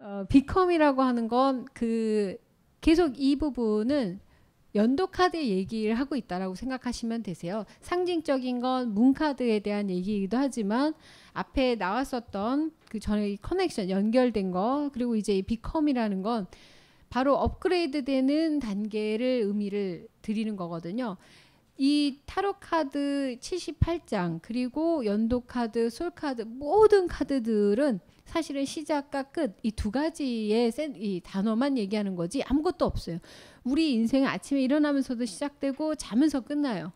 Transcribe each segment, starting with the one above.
어, 비컴이라고 하는 건 그 계속 이 부분은 연도 카드 얘기를 하고 있다라고 생각하시면 되세요. 상징적인 건 문카드에 대한 얘기이기도 하지만 앞에 나왔었던 그 전에 커넥션 연결된 거 그리고 이제 이 비컴이라는 건 바로 업그레이드 되는 단계를 의미를 드리는 거거든요. 이 타로 카드 78장 그리고 연도 카드, 솔 카드 모든 카드들은 사실은 시작과 끝 이 두 가지의 센, 이 단어만 얘기하는 거지 아무것도 없어요. 우리 인생 아침에 일어나면서도 시작되고 자면서 끝나요.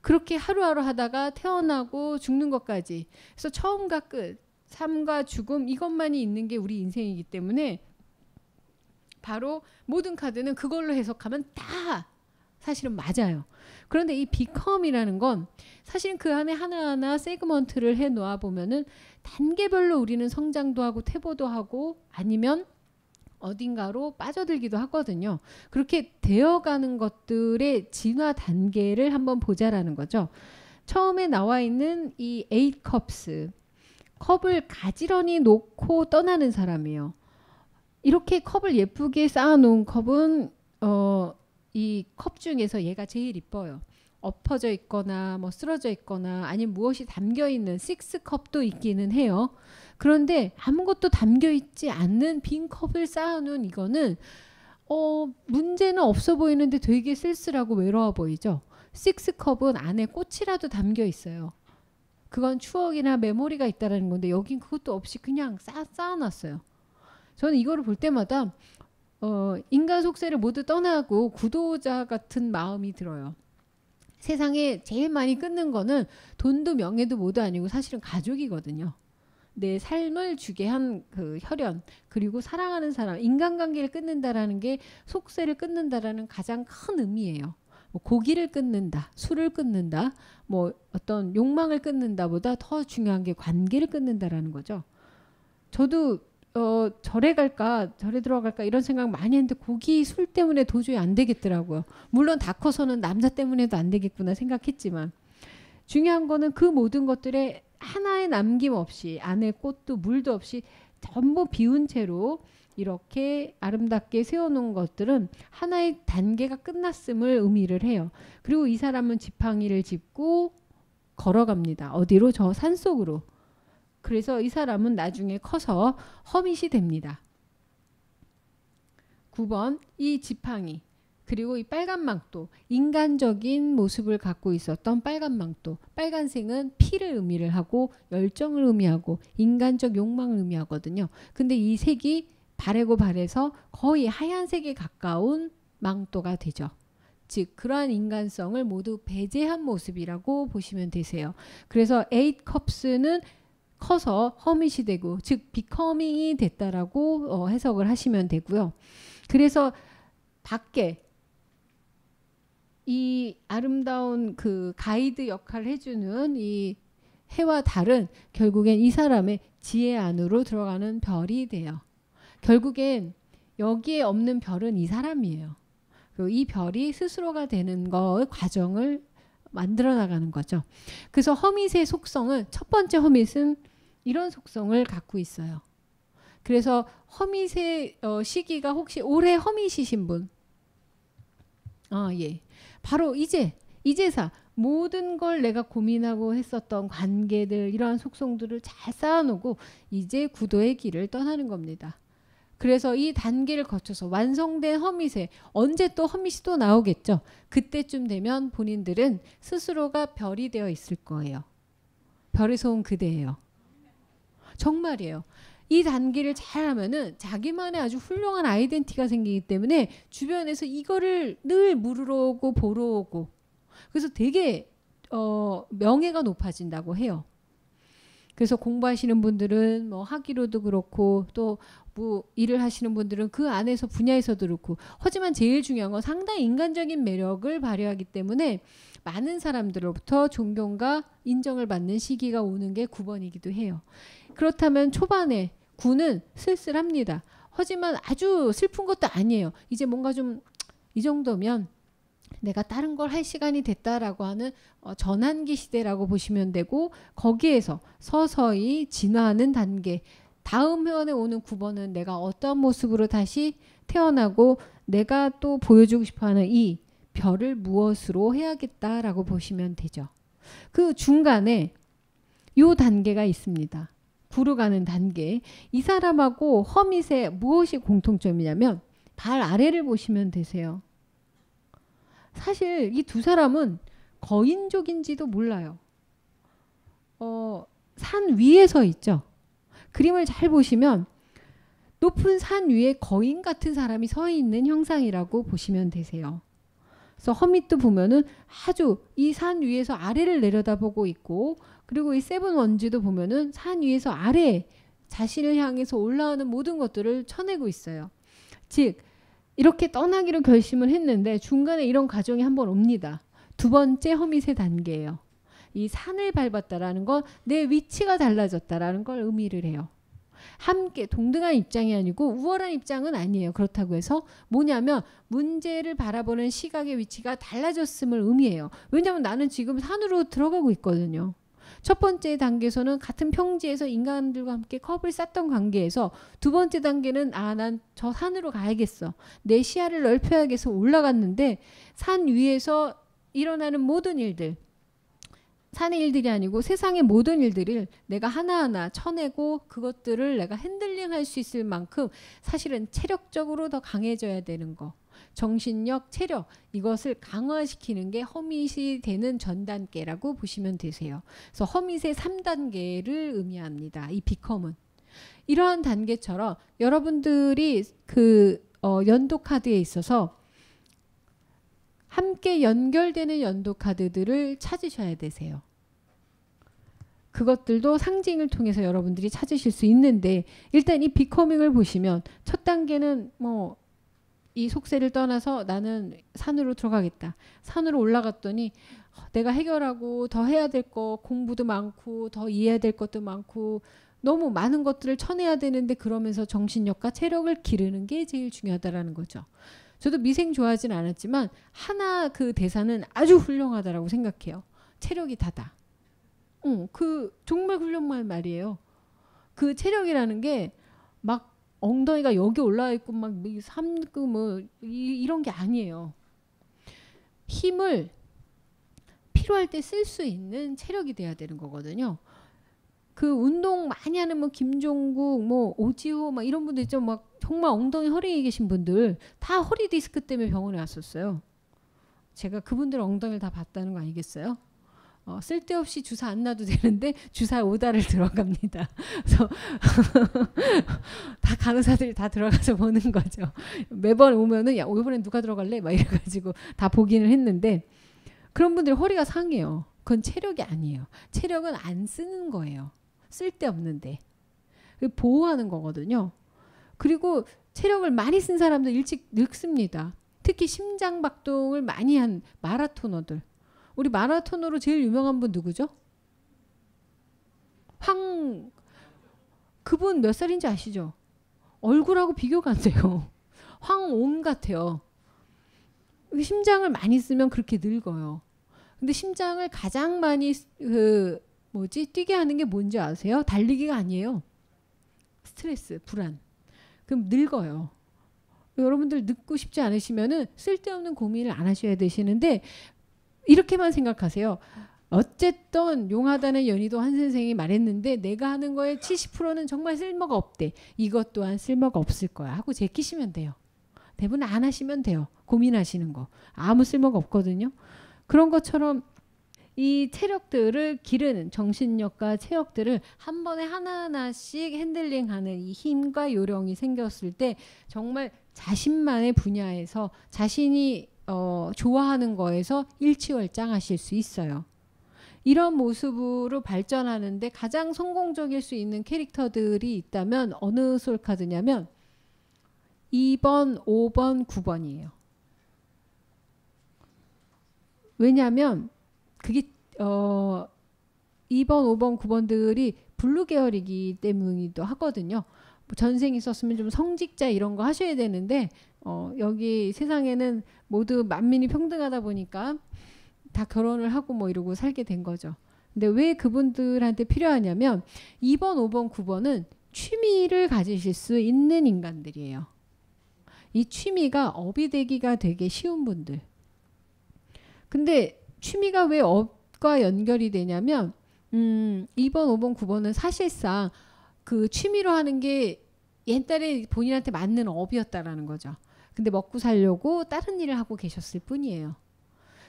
그렇게 하루하루 하다가 태어나고 죽는 것까지. 그래서 처음과 끝, 삶과 죽음 이것만이 있는 게 우리 인생이기 때문에 바로 모든 카드는 그걸로 해석하면 다 사실은 맞아요. 그런데 이비컴이라는건 사실 그 안에 하나하나 세그먼트를 해 놓아 보면은 단계별로 우리는 성장도 하고 퇴보도 하고 아니면 어딘가로 빠져들기도 하거든요. 그렇게 되어가는 것들의 진화 단계를 한번 보자라는 거죠. 처음에 나와 있는 이 에잇 컵스 컵을 가지런히 놓고 떠나는 사람이에요. 이렇게 컵을 예쁘게 쌓아놓은 컵은 어 이컵 중에서 얘가 제일 이뻐요. 엎어져 있거나 뭐 쓰러져 있거나 아니면 무엇이 담겨 있는 식스 컵도 있기는 해요. 그런데 아무것도 담겨 있지 않는 빈 컵을 쌓아놓은 이거는 어 문제는 없어 보이는데 되게 쓸쓸하고 외로워 보이죠. 식스 컵은 안에 꽃이라도 담겨 있어요. 그건 추억이나 메모리가 있다라는 건데 여긴 그것도 없이 그냥 쌓, 쌓아놨어요. 저는 이거를 볼 때마다 어, 인간 속세를 모두 떠나고 구도자 같은 마음이 들어요. 세상에 제일 많이 끊는 거는 돈도 명예도 모두 아니고 사실은 가족이거든요. 내 삶을 주게 한 그 혈연 그리고 사랑하는 사람 인간관계를 끊는다라는 게 속세를 끊는다라는 가장 큰 의미예요. 뭐 고기를 끊는다, 술을 끊는다, 뭐 어떤 욕망을 끊는다보다 더 중요한 게 관계를 끊는다라는 거죠. 저도 어, 절에 갈까, 절에 들어갈까 이런 생각 많이 했는데 고기 술 때문에 도저히 안 되겠더라고요. 물론 다 커서는 남자 때문에도 안 되겠구나 생각했지만 중요한 거는 그 모든 것들에 하나의 남김 없이 안에 꽃도 물도 없이 전부 비운 채로 이렇게 아름답게 세워놓은 것들은 하나의 단계가 끝났음을 의미를 해요. 그리고 이 사람은 지팡이를 짚고 걸어갑니다. 어디로? 저 산속으로. 그래서 이 사람은 나중에 커서 허밋이 됩니다. 9번 이 지팡이 그리고 이 빨간 망토 인간적인 모습을 갖고 있었던 빨간 망토 빨간색은 피를 의미를 하고 열정을 의미하고 인간적 욕망을 의미하거든요. 근데 이 색이 바래고 바래서 거의 하얀색에 가까운 망토가 되죠. 즉 그러한 인간성을 모두 배제한 모습이라고 보시면 되세요. 그래서 8 컵스는 커서 허밋이 되고 즉 비커밍이 됐다라고 어, 해석을 하시면 되고요. 그래서 밖에 이 아름다운 그 가이드 역할을 해주는 이 해와 달은 결국엔 이 사람의 지혜 안으로 들어가는 별이 돼요. 결국엔 여기에 없는 별은 이 사람이에요. 그리고 이 별이 스스로가 되는 거 과정을 만들어 나가는 거죠. 그래서 허밋의 속성은 첫 번째 허밋은 이런 속성을 갖고 있어요. 그래서 허밋의 어, 시기가 혹시 올해 허밋이신 분? 아, 예. 바로 이제 이제사 모든 걸 내가 고민하고 했었던 관계들 이러한 속성들을 잘 쌓아놓고 이제 구도의 길을 떠나는 겁니다. 그래서 이 단계를 거쳐서 완성된 허밋에 언제 또 허밋이 또 나오겠죠. 그때쯤 되면 본인들은 스스로가 별이 되어 있을 거예요. 별에서 온 그대예요. 정말이에요. 이 단계를 잘 하면은 자기만의 아주 훌륭한 아이덴티가 생기기 때문에 주변에서 이거를 늘 물으러 오고 보러 오고 그래서 되게 어, 명예가 높아진다고 해요. 그래서 공부하시는 분들은 뭐 학위로도 그렇고 또뭐 일을 하시는 분들은 그 안에서 분야에서도 그렇고 하지만 제일 중요한 건 상당히 인간적인 매력을 발휘하기 때문에 많은 사람들로부터 존경과 인정을 받는 시기가 오는 게 9번이기도 해요. 그렇다면 초반에 9는 쓸쓸합니다. 하지만 아주 슬픈 것도 아니에요. 이제 뭔가 좀 이 정도면 내가 다른 걸 할 시간이 됐다라고 하는 어, 전환기 시대라고 보시면 되고 거기에서 서서히 진화하는 단계 다음 회원에 오는 9번은 내가 어떤 모습으로 다시 태어나고 내가 또 보여주고 싶어하는 이 별을 무엇으로 해야겠다라고 보시면 되죠. 그 중간에 요 단계가 있습니다. 구로 가는 단계. 이 사람하고 허밋의 무엇이 공통점이냐면 발 아래를 보시면 되세요. 사실 이 두 사람은 거인족인지도 몰라요. 어, 산 위에 서 있죠. 그림을 잘 보시면 높은 산 위에 거인 같은 사람이 서 있는 형상이라고 보시면 되세요. 그래서 허밋도 보면은 아주 이 산 위에서 아래를 내려다보고 있고 그리고 이 세븐 원지도 보면은 산 위에서 아래 자신을 향해서 올라오는 모든 것들을 쳐내고 있어요. 즉 이렇게 떠나기로 결심을 했는데 중간에 이런 과정이 한번 옵니다. 두 번째 허밋의 단계예요. 이 산을 밟았다라는 건 내 위치가 달라졌다라는 걸 의미를 해요. 함께 동등한 입장이 아니고 우월한 입장은 아니에요. 그렇다고 해서 뭐냐면 문제를 바라보는 시각의 위치가 달라졌음을 의미해요. 왜냐하면 나는 지금 산으로 들어가고 있거든요. 첫 번째 단계에서는 같은 평지에서 인간들과 함께 컵을 쌓던 관계에서 두 번째 단계는 아 난 저 산으로 가야겠어 내 시야를 넓혀야겠어 올라갔는데 산 위에서 일어나는 모든 일들 산의 일들이 아니고 세상의 모든 일들을 내가 하나하나 쳐내고 그것들을 내가 핸들링 할 수 있을 만큼 사실은 체력적으로 더 강해져야 되는 거. 정신력, 체력 이것을 강화시키는 게 허밋이 되는 전 단계라고 보시면 되세요. 그래서 허밋의 3단계를 의미합니다. 이 비컴은 이러한 단계처럼 여러분들이 그 어, 연도 카드에 있어서 함께 연결되는 연도 카드들을 찾으셔야 되세요. 그것들도 상징을 통해서 여러분들이 찾으실 수 있는데 일단 이 비커밍을 보시면 첫 단계는 뭐 이 속세를 떠나서 나는 산으로 들어가겠다. 산으로 올라갔더니 내가 해결하고 더 해야 될 거 공부도 많고 더 이해해야 될 것도 많고 너무 많은 것들을 쳐내야 되는데 그러면서 정신력과 체력을 기르는 게 제일 중요하다라는 거죠. 저도 미생 좋아하진 않았지만 하나 그 대사는 아주 훌륭하다라고 생각해요. 체력이 다다. 어, 그 정말 훌륭한 말이에요. 그 체력이라는 게 막 엉덩이가 여기 올라와 있고 막삼뭐 그 이런 게 아니에요. 힘을 필요할 때 쓸 수 있는 체력이 돼야 되는 거거든요. 그 운동 많이 하는 뭐 김종국, 뭐 오지호 막 이런 분들 있죠. 막 정말 엉덩이 허리에 계신 분들 다 허리 디스크 때문에 병원에 왔었어요. 제가 그분들 엉덩이를 다 봤다는 거 아니겠어요? 어, 쓸데없이 주사 안 놔도 되는데 주사 오다를 들어갑니다. 그래서 다 간호사들이 다 들어가서 보는 거죠. 매번 오면은 야 이번엔 누가 들어갈래? 막 이래가지고 다 보기는 했는데 그런 분들 허리가 상해요. 그건 체력이 아니에요. 체력은 안 쓰는 거예요. 쓸데없는데 보호하는 거거든요. 그리고 체력을 많이 쓴 사람들 일찍 늙습니다. 특히 심장 박동을 많이 한 마라토너들. 우리 마라토너로 제일 유명한 분 누구죠? 황 그분 몇 살인지 아시죠? 얼굴하고 비교가 안 돼요. 황온 같아요. 심장을 많이 쓰면 그렇게 늙어요. 근데 심장을 가장 많이 그 뭐지? 뛰게 하는 게 뭔지 아세요? 달리기가 아니에요. 스트레스, 불안. 그럼 늙어요. 여러분들 늙고 싶지 않으시면은 쓸데없는 고민을 안 하셔야 되시는데 이렇게만 생각하세요. 어쨌든 용하다는 연희도 한 선생이 말했는데 내가 하는 거에 70%는 정말 쓸모가 없대. 이것 또한 쓸모가 없을 거야 하고 제끼시면 돼요. 대부분 안 하시면 돼요. 고민하시는 거 아무 쓸모가 없거든요. 그런 것처럼 이 체력들을 기르는 정신력과 체력들을 한 번에 하나하나씩 핸들링하는 이 힘과 요령이 생겼을 때 정말 자신만의 분야에서 자신이 어, 좋아하는 거에서 일취월장하실수 있어요. 이런 모습으로 발전하는데 가장 성공적일 수 있는 캐릭터들이 있다면 어느 솔카드냐면 2번, 5번, 9번이에요. 왜냐하면 그게 어 2번, 5번, 9번들이 블루 계열이기 때문이기도 하거든요. 뭐 전생 있었으면 좀 성직자 이런 거 하셔야 되는데 어, 여기 세상에는 모두 만민이 평등하다 보니까 다 결혼을 하고 뭐 이러고 살게 된 거죠. 근데 왜 그분들한테 필요하냐면 2번, 5번, 9번은 취미를 가지실 수 있는 인간들이에요. 이 취미가 업이 되기가 되게 쉬운 분들. 근데 취미가 왜 업과 연결이 되냐면 음, 2번, 5번, 9번은 사실상 그 취미로 하는 게 옛날에 본인한테 맞는 업이었다라는 거죠. 근데 먹고 살려고 다른 일을 하고 계셨을 뿐이에요.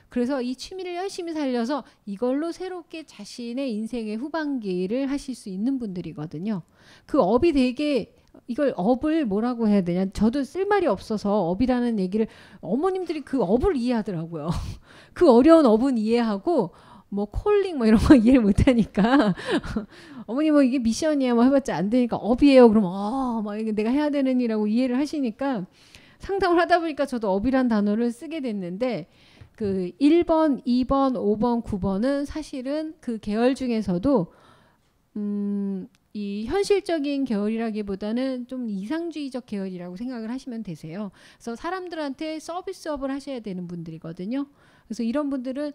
그래서 이 취미를 열심히 살려서 이걸로 새롭게 자신의 인생의 후반기를 하실 수 있는 분들이거든요. 그 업이 되게 이걸 업을 뭐라고 해야 되냐. 저도 쓸 말이 없어서 업이라는 얘기를 어머님들이 그 업을 이해하더라고요. 그 어려운 업은 이해하고 뭐 콜링 뭐 이런 거 이해를 못하니까 어머니 뭐 이게 미션이야 뭐 해봤자 안 되니까 업이에요. 그럼 어막 아, 이게 내가 해야 되는 일이라고 이해를 하시니까 상담을 하다 보니까 저도 업이란 단어를 쓰게 됐는데 그 1번, 2번, 5번, 9번은 사실은 그 계열 중에서도 음이 현실적인 계열이라기보다는 좀 이상주의적 계열이라고 생각을 하시면 되세요. 그래서 사람들한테 서비스업을 하셔야 되는 분들이거든요. 그래서 이런 분들은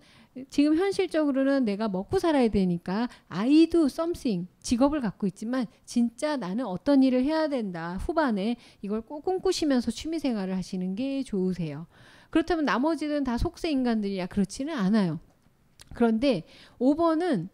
지금 현실적으로는 내가 먹고 살아야 되니까 아이도 썸씽 직업을 갖고 있지만 진짜 나는 어떤 일을 해야 된다 후반에 이걸 꼭 꿈꾸시면서 취미 생활을 하시는 게 좋으세요. 그렇다면 나머지는 다 속세 인간들이야 그렇지는 않아요. 그런데 5번은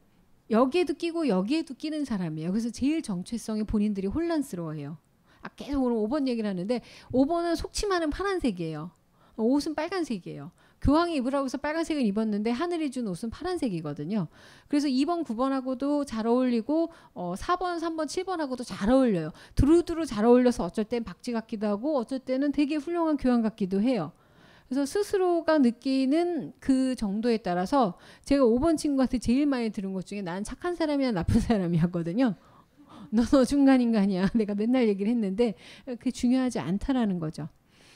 여기에도 끼고 여기에도 끼는 사람이에요. 그래서 제일 정체성이 본인들이 혼란스러워해요. 아, 계속 오늘 5번 얘기를 하는데 5번은 속치마는 파란색이에요. 옷은 빨간색이에요. 교황이 입으라고 해서 빨간색을 입었는데 하늘이 준 옷은 파란색이거든요. 그래서 2번, 9번하고도 잘 어울리고 어, 4번, 3번, 7번하고도 잘 어울려요. 두루두루 잘 어울려서 어쩔 땐 박쥐 같기도 하고 어쩔 때는 되게 훌륭한 교황 같기도 해요. 그래서 스스로가 느끼는 그 정도에 따라서 제가 5번 친구한테 제일 많이 들은 것 중에 난 착한 사람이야 나쁜 사람이었거든요. 너 너 중간인간이야. 내가 맨날 얘기를 했는데 그게 중요하지 않다라는 거죠.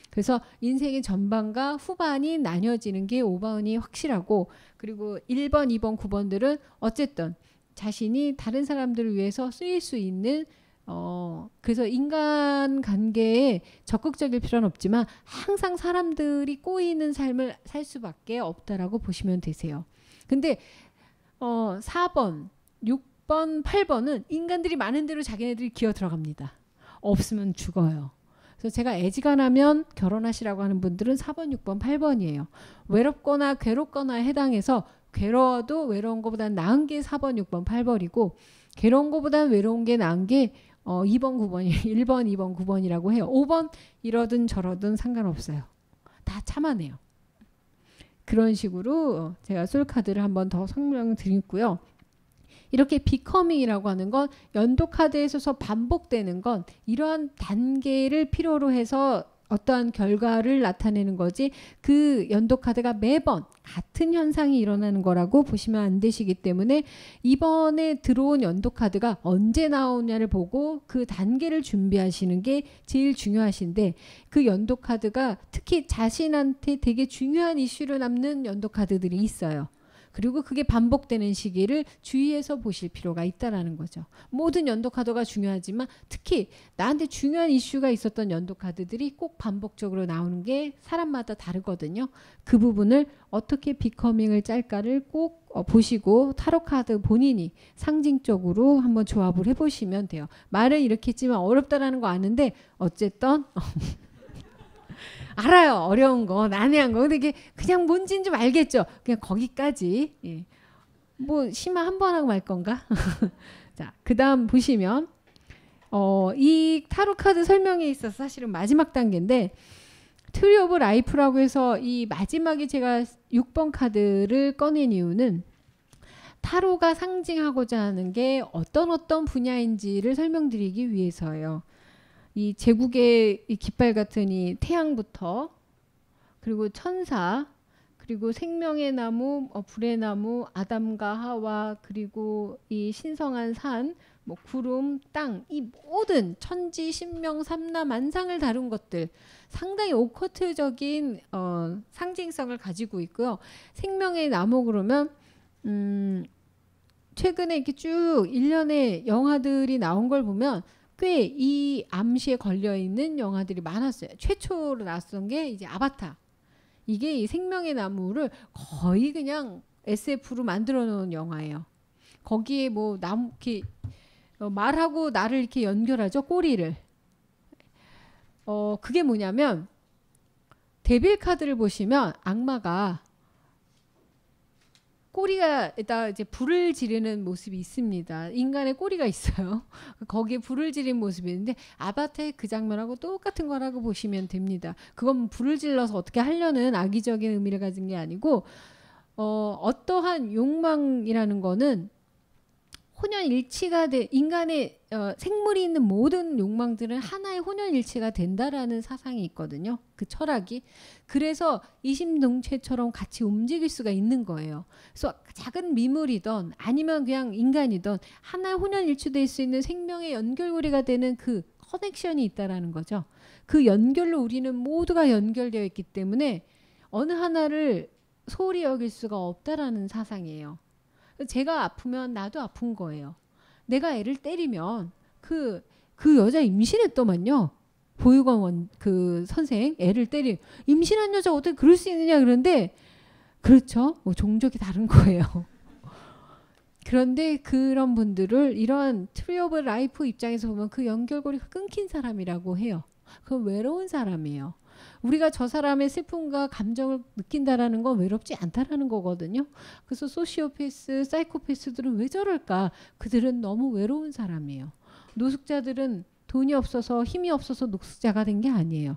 그래서 인생의 전반과 후반이 나뉘어지는 게 5번이 확실하고 그리고 1번, 2번, 9번들은 어쨌든 자신이 다른 사람들을 위해서 쓰일 수 있는 어, 그래서 인간 관계에 적극적일 필요는 없지만 항상 사람들이 꼬이는 삶을 살 수밖에 없다라고 보시면 되세요. 근데 어, 4번, 6번, 8번은 인간들이 많은 대로 자기네들이 기어 들어갑니다. 없으면 죽어요. 그래서 제가 애지간하면 결혼하시라고 하는 분들은 4번, 6번, 8번이에요. 외롭거나 괴롭거나 해당해서 괴로워도 외로운 것보다 나은 게 4번, 6번, 8번이고 괴로운 것보다 외로운 게 나은 게 어, 2번, 9번이 1번, 2번, 9번이라고 해요. 5번 이러든 저러든 상관없어요. 다 참아내요. 그런 식으로 제가 솔카드를 한번 더 설명드리고요. 이렇게 비커밍이라고 하는 건 연도 카드에있어서 반복되는 건 이러한 단계를 필요로 해서 어떠한 결과를 나타내는 거지 그 연도 카드가 매번 같은 현상이 일어나는 거라고 보시면 안 되시기 때문에 이번에 들어온 연도 카드가 언제 나오냐를 보고 그 단계를 준비하시는 게 제일 중요하신데 그 연도 카드가 특히 자신한테 되게 중요한 이슈로 남는 연도 카드들이 있어요. 그리고 그게 반복되는 시기를 주의해서 보실 필요가 있다라는 거죠. 모든 연도 카드가 중요하지만 특히 나한테 중요한 이슈가 있었던 연도 카드들이 꼭 반복적으로 나오는 게 사람마다 다르거든요. 그 부분을 어떻게 비커밍을 짤까를 꼭 어, 보시고 타로 카드 본인이 상징적으로 한번 조합을 해보시면 돼요. 말은 이렇게 했지만 어렵다라는 거 아는데 어쨌든 알아요. 어려운 거, 난해한 거. 근데 이게 그냥 뭔진 좀 알겠죠. 그냥 거기까지. 예. 뭐 심화 한번 하고 말 건가? 자, 그다음 보시면 어, 이 타로 카드 설명에 있어서 사실은 마지막 단계인데 트리 오브 라이프라고 해서 이 마지막에 제가 6번 카드를 꺼낸 이유는 타로가 상징하고자 하는 게 어떤 어떤 분야인지를 설명드리기 위해서예요. 이 제국의 이 깃발 같은 이 태양부터 그리고 천사 그리고 생명의 나무, 어, 불의 나무, 아담과 하와 그리고 이 신성한 산, 뭐 구름, 땅 이 모든 천지 신명 삼나 만상을 다룬 것들 상당히 오커트적인 어, 상징성을 가지고 있고요. 생명의 나무 그러면 음, 최근에 이렇게 쭉 일련의 영화들이 나온 걸 보면 꽤이 암시에 걸려 있는 영화들이 많았어요. 최초로 나왔던 게 이제 아바타. 이게 이 생명의 나무를 거의 그냥 SF로 만들어 놓은 영화예요. 거기에 뭐 나무 이렇게 어, 말하고 나를 이렇게 연결하죠 꼬리를. 어 그게 뭐냐면 데빌 카드를 보시면 악마가 꼬리가에다 이제 불을 지르는 모습이 있습니다. 인간의 꼬리가 있어요. 거기에 불을 지른 모습이 있는데 아바타의 그 장면하고 똑같은 거라고 보시면 됩니다. 그건 불을 질러서 어떻게 하려는 악의적인 의미를 가진 게 아니고 어, 어떠한 욕망이라는 거는 혼연일치가 돼 인간의 어, 생물이 있는 모든 욕망들은 하나의 혼연일치가 된다라는 사상이 있거든요. 그 철학이 그래서 이심동체처럼 같이 움직일 수가 있는 거예요. 그래서 작은 미물이던 아니면 그냥 인간이던 하나의 혼연일치될 수 있는 생명의 연결고리가 되는 그 커넥션이 있다라는 거죠. 그 연결로 우리는 모두가 연결되어 있기 때문에 어느 하나를 소홀히 여길 수가 없다라는 사상이에요. 제가 아프면 나도 아픈 거예요. 내가 애를 때리면 그, 그 여자 임신했더만요. 보육원 그 선생 애를 때리 임신한 여자 어떻게 그럴 수 있느냐 그런데 그렇죠 뭐 종족이 다른 거예요 그런데 그런 분들을 이런 트리 오브 라이프 입장에서 보면 그 연결고리가 끊긴 사람이라고 해요 그 외로운 사람이에요 우리가 저 사람의 슬픔과 감정을 느낀다라는 건 외롭지 않다라는 거거든요. 그래서 소시오패스, 사이코패스들은 왜 저럴까? 그들은 너무 외로운 사람이에요. 노숙자들은 돈이 없어서 힘이 없어서 노숙자가 된 게 아니에요.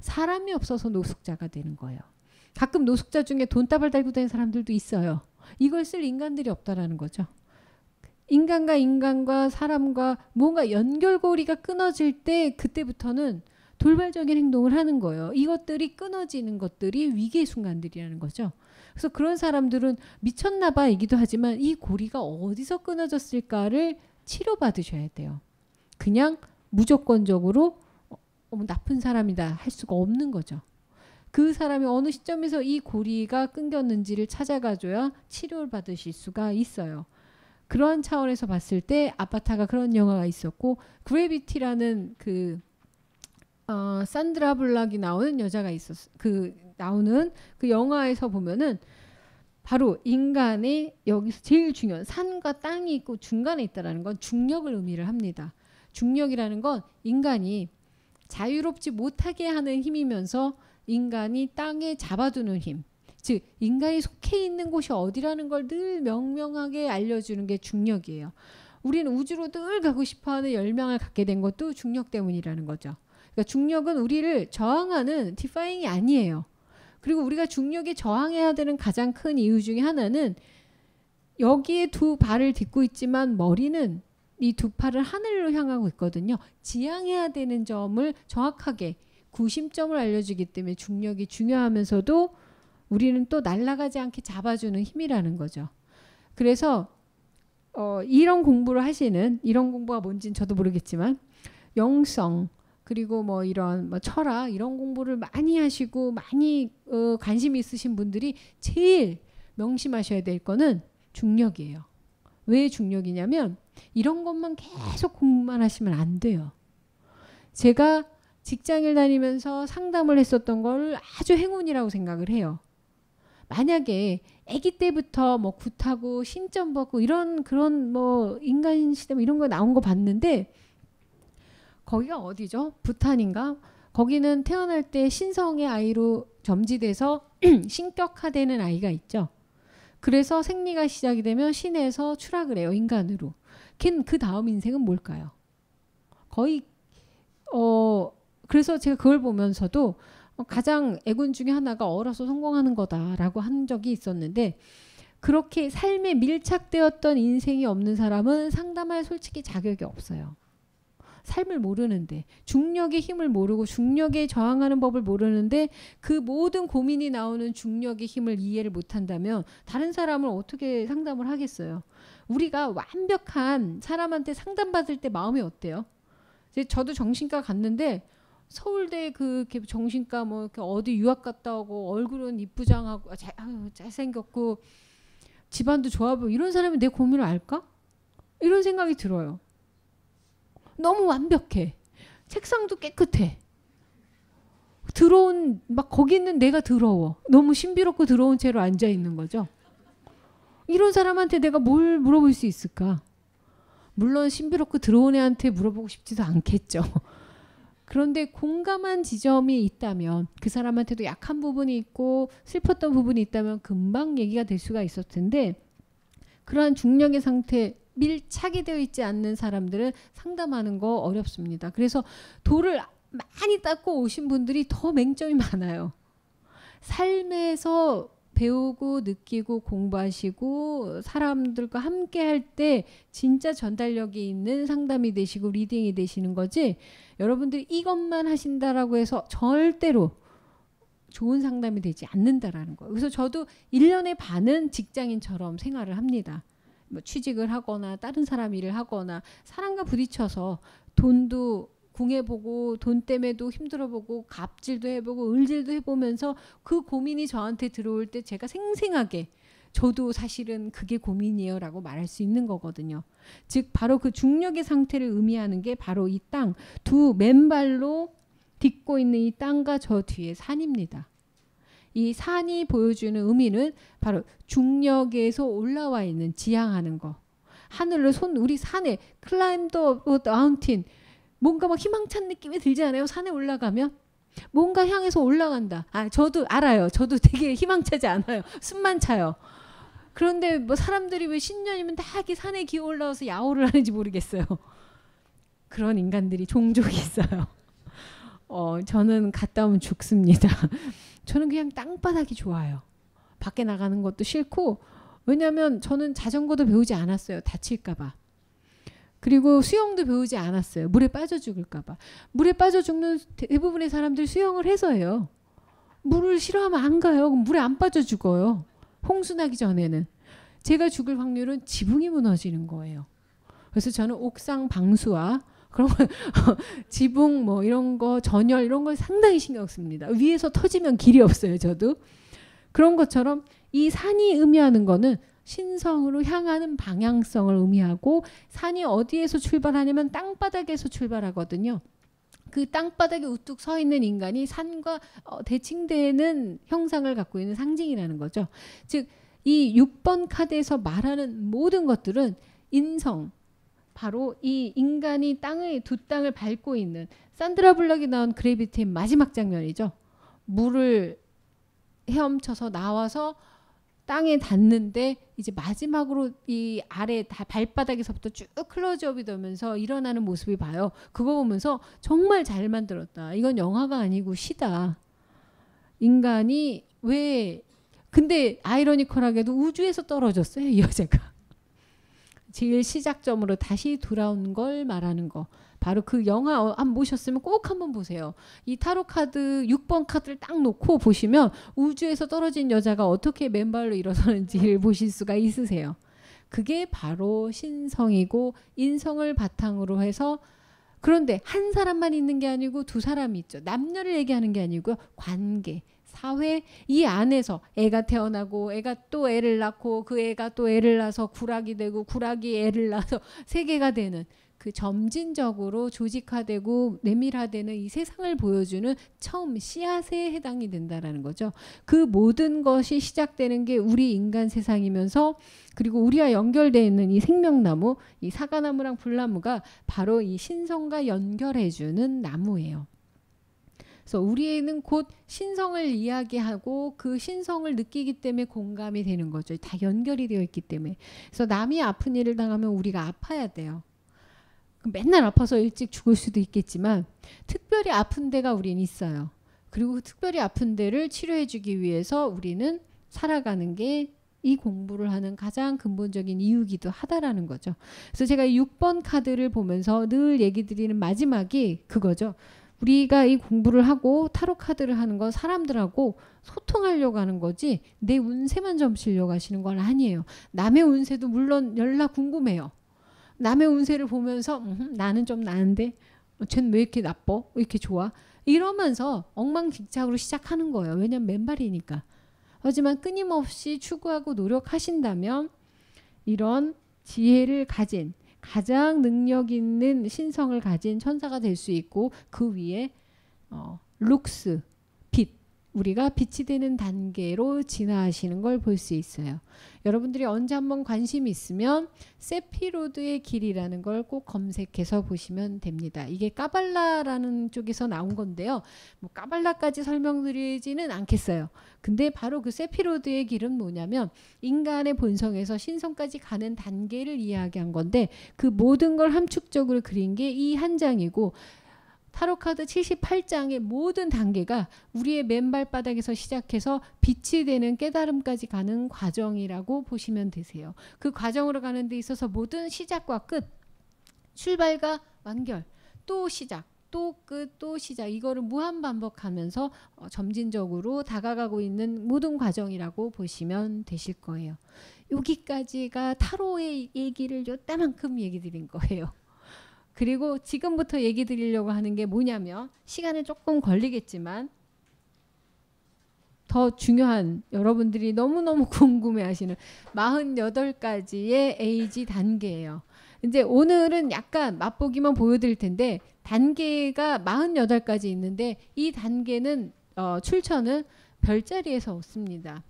사람이 없어서 노숙자가 되는 거예요. 가끔 노숙자 중에 돈다발 달고 다니는 사람들도 있어요. 이걸 쓸 인간들이 없다라는 거죠. 인간과 인간과 사람과 뭔가 연결고리가 끊어질 때 그때부터는 돌발적인 행동을 하는 거예요. 이것들이 끊어지는 것들이 위기의 순간들이라는 거죠. 그래서 그런 사람들은 미쳤나 봐이기도 하지만 이 고리가 어디서 끊어졌을까를 치료받으셔야 돼요. 그냥 무조건적으로 어, 나쁜 사람이다 할 수가 없는 거죠. 그 사람이 어느 시점에서 이 고리가 끊겼는지를 찾아가줘야 치료를 받으실 수가 있어요. 그런 차원에서 봤을 때 아바타가 그런 영화가 있었고 그래비티라는 그 어, 산드라 블락이 나오는 여자가 있었 그 나오는 그 영화에서 보면은 바로 인간의 여기서 제일 중요한 산과 땅이 있고 중간에 있다라는 건 중력을 의미를 합니다. 중력이라는 건 인간이 자유롭지 못하게 하는 힘이면서 인간이 땅에 잡아두는 힘. 즉 인간이 속해 있는 곳이 어디라는 걸 늘 명명하게 알려주는 게 중력이에요. 우리는 우주로 늘 가고 싶어하는 열망을 갖게 된 것도 중력 때문이라는 거죠. 그러니까 중력은 우리를 저항하는 디파잉이 아니에요. 그리고 우리가 중력에 저항해야 되는 가장 큰 이유 중에 하나는 여기에 두 발을 딛고 있지만 머리는 이 두 팔을 하늘로 향하고 있거든요. 지향해야 되는 점을 정확하게 구심점을 알려주기 때문에 중력이 중요하면서도 우리는 또 날아가지 않게 잡아주는 힘이라는 거죠. 그래서 어, 이런 공부를 하시는 이런 공부가 뭔지는 저도 모르겠지만 영성, 그리고 뭐 이런 뭐 철학 이런 공부를 많이 하시고 많이 어, 관심 있으신 분들이 제일 명심하셔야 될 거는 중력이에요. 왜 중력이냐면 이런 것만 계속 공부만 하시면 안 돼요. 제가 직장을 다니면서 상담을 했었던 걸 아주 행운이라고 생각을 해요. 만약에 아기 때부터 뭐 굿하고 신점 받고 이런 그런 뭐 인간 시대 이런 거 나온 거 봤는데 거기가 어디죠? 부탄인가? 거기는 태어날 때 신성의 아이로 점지돼서 신격화되는 아이가 있죠. 그래서 생리가 시작이 되면 신에서 추락을 해요 인간으로. 그 다음 인생은 뭘까요? 거의 어 그래서 제가 그걸 보면서도 가장 애군 중에 하나가 얼어서 성공하는 거다라고 한 적이 있었는데 그렇게 삶에 밀착되었던 인생이 없는 사람은 상담할 솔직히 자격이 없어요. 삶을 모르는데 중력의 힘을 모르고 중력에 저항하는 법을 모르는데 그 모든 고민이 나오는 중력의 힘을 이해를 못한다면 다른 사람을 어떻게 상담을 하겠어요? 우리가 완벽한 사람한테 상담받을 때 마음이 어때요? 저도 정신과 갔는데 서울대 그 정신과 뭐 이렇게 어디 유학 갔다 오고 얼굴은 이쁘장하고 잘, 아, 잘생겼고 집안도 좋아 보이고 이런 사람이 내 고민을 알까? 이런 생각이 들어요. 너무 완벽해. 책상도 깨끗해. 들어온 막 거기 있는 내가 더러워. 너무 신비롭고 더러운 채로 앉아 있는 거죠. 이런 사람한테 내가 뭘 물어볼 수 있을까? 물론 신비롭고 들어온 애한테 물어보고 싶지도 않겠죠. 그런데 공감한 지점이 있다면 그 사람한테도 약한 부분이 있고 슬펐던 부분이 있다면 금방 얘기가 될 수가 있었을 텐데 그러한 중력의 상태 밀착이 되어 있지 않는 사람들은 상담하는 거 어렵습니다. 그래서 돌을 많이 닦고 오신 분들이 더 맹점이 많아요. 삶에서 배우고 느끼고 공부하시고 사람들과 함께 할 때 진짜 전달력이 있는 상담이 되시고 리딩이 되시는 거지 여러분들이 이것만 하신다라고 해서 절대로 좋은 상담이 되지 않는다라는 거예요. 그래서 저도 1년의 반은 직장인처럼 생활을 합니다. 뭐 취직을 하거나 다른 사람 일을 하거나 사람과 부딪혀서 돈도 궁해보고 돈 때문에도 힘들어보고 갑질도 해보고 을질도 해보면서 그 고민이 저한테 들어올 때 제가 생생하게 저도 사실은 그게 고민이에요 라고 말할 수 있는 거거든요. 즉, 바로 그 중력의 상태를 의미하는 게 바로 이 땅, 두 맨발로 딛고 있는 이 땅과 저 뒤에 산입니다. 이 산이 보여주는 의미는 바로 중력에서 올라와 있는 지향하는 거. 하늘로 손 우리 산에 클라임 더 마운틴 뭔가 막 희망찬 느낌이 들지 않아요? 산에 올라가면 뭔가 향해서 올라간다. 아, 저도 알아요. 저도 되게 희망차지 않아요. 숨만 차요. 그런데 뭐 사람들이 왜 신년이면 다 이렇게 산에 기어 올라와서 야호를 하는지 모르겠어요. 그런 인간들이 종종 있어요. 어, 저는 갔다 오면 죽습니다. 저는 그냥 땅바닥이 좋아요. 밖에 나가는 것도 싫고 왜냐하면 저는 자전거도 배우지 않았어요. 다칠까봐. 그리고 수영도 배우지 않았어요. 물에 빠져 죽을까봐. 물에 빠져 죽는 대부분의 사람들 수영을 해서 해요. 물을 싫어하면 안 가요. 물에 안 빠져 죽어요. 홍수나기 전에는. 제가 죽을 확률은 지붕이 무너지는 거예요. 그래서 저는 옥상 방수와 그런 거 지붕 뭐 이런 거 전열 이런 거 상당히 신경 씁니다. 위에서 터지면 길이 없어요, 저도. 그런 것처럼 이 산이 의미하는 거는 신성으로 향하는 방향성을 의미하고 산이 어디에서 출발하냐면 땅바닥에서 출발하거든요. 그 땅바닥에 우뚝 서 있는 인간이 산과 어, 대칭되는 형상을 갖고 있는 상징이라는 거죠. 즉, 이 6번 카드에서 말하는 모든 것들은 인성, 바로 이 인간이 땅의 두 땅을 밟고 있는 산드라 블럭이 나온 그레비티의 마지막 장면이죠. 물을 헤엄쳐서 나와서 땅에 닿는데 이제 마지막으로 이 아래 다 발바닥에서부터 쭉 클로즈업이 되면서 일어나는 모습이 봐요. 그거 보면서 정말 잘 만들었다. 이건 영화가 아니고 시다. 인간이 왜 근데 아이러니컬하게도 우주에서 떨어졌어요, 이 여자가. 제일 시작점으로 다시 돌아온 걸 말하는 거. 바로 그 영화 안 어, 보셨으면 꼭 한번 보세요. 이 타로 카드 6번 카드를 딱 놓고 보시면 우주에서 떨어진 여자가 어떻게 맨발로 일어서는지를 보실 수가 있으세요. 그게 바로 신성이고 인성을 바탕으로 해서 그런데 한 사람만 있는 게 아니고 두 사람이 있죠. 남녀를 얘기하는 게 아니고요. 관계, 사회 이 안에서 애가 태어나고 애가 또 애를 낳고 그 애가 또 애를 낳아서 구락이 되고 구락이 애를 낳아서 세계가 되는 그 점진적으로 조직화되고 내밀화되는 이 세상을 보여주는 처음 씨앗에 해당이 된다라는 거죠. 그 모든 것이 시작되는 게 우리 인간 세상이면서 그리고 우리와 연결되어 있는 이 생명나무, 이 사과나무랑 불나무가 바로 이 신성과 연결해주는 나무예요. 그래서 우리는 에곧 신성을 이야기하고 그 신성을 느끼기 때문에 공감이 되는 거죠. 다 연결이 되어 있기 때문에. 그래서 남이 아픈 일을 당하면 우리가 아파야 돼요. 맨날 아파서 일찍 죽을 수도 있겠지만 특별히 아픈 데가 우린 있어요. 그리고 그 특별히 아픈 데를 치료해 주기 위해서 우리는 살아가는 게 이 공부를 하는 가장 근본적인 이유기도 하다라는 거죠. 그래서 제가 6번 카드를 보면서 늘 얘기 드리는 마지막이 그거죠. 우리가 이 공부를 하고 타로 카드를 하는 건 사람들하고 소통하려고 하는 거지 내 운세만 점치려고 하시는 건 아니에요. 남의 운세도 물론 열나 궁금해요. 남의 운세를 보면서 나는 좀 나은데 쟤는 어, 왜 이렇게 나빠? 왜 어, 이렇게 좋아? 이러면서 엉망진창으로 시작하는 거예요. 왜냐면 맨발이니까. 하지만 끊임없이 추구하고 노력하신다면 이런 지혜를 가진 가장 능력 있는 신성을 가진 천사가 될 수 있고 그 위에 어, 룩스 우리가 빛이 되는 단계로 진화하시는 걸 볼 수 있어요. 여러분들이 언제 한번 관심 이 있으면 세피로드의 길이라는 걸 꼭 검색해서 보시면 됩니다. 이게 까발라라는 쪽에서 나온 건데요. 뭐 까발라까지 설명드리지는 않겠어요. 근데 바로 그 세피로드의 길은 뭐냐면 인간의 본성에서 신성까지 가는 단계를 이야기한 건데 그 모든 걸 함축적으로 그린 게 이 한 장이고 타로카드 78장의 모든 단계가 우리의 맨발바닥에서 시작해서 빛이 되는 깨달음까지 가는 과정이라고 보시면 되세요. 그 과정으로 가는 데 있어서 모든 시작과 끝, 출발과 완결, 또 시작, 또 끝, 또 시작 이거를 무한 반복하면서 어, 점진적으로 다가가고 있는 모든 과정이라고 보시면 되실 거예요. 여기까지가 타로의 얘기를 요따만큼 얘기 드린 거예요. 그리고 지금부터 얘기 드리려고 하는 게 뭐냐면 시간은 조금 걸리겠지만 더 중요한 여러분들이 너무너무 궁금해하시는 48가지의 에이지 단계예요. 이제 오늘은 약간 맛보기만 보여드릴 텐데 단계가 48가지 있는데 이 단계는 어, 출처는 별자리에서 얻습니다.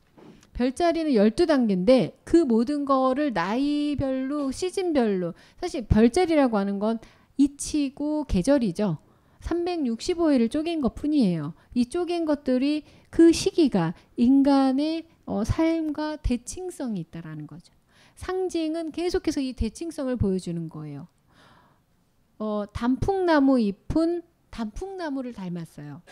별자리는 12단계인데 그 모든 거를 나이별로 시즌별로 사실 별자리라고 하는 건 이치고 계절이죠. 365일을 쪼갠 것 뿐이에요. 이 쪼갠 것들이 그 시기가 인간의 어, 삶과 대칭성이 있다라는 거죠. 상징은 계속해서 이 대칭성을 보여주는 거예요. 어, 단풍나무 잎은 단풍나무를 닮았어요.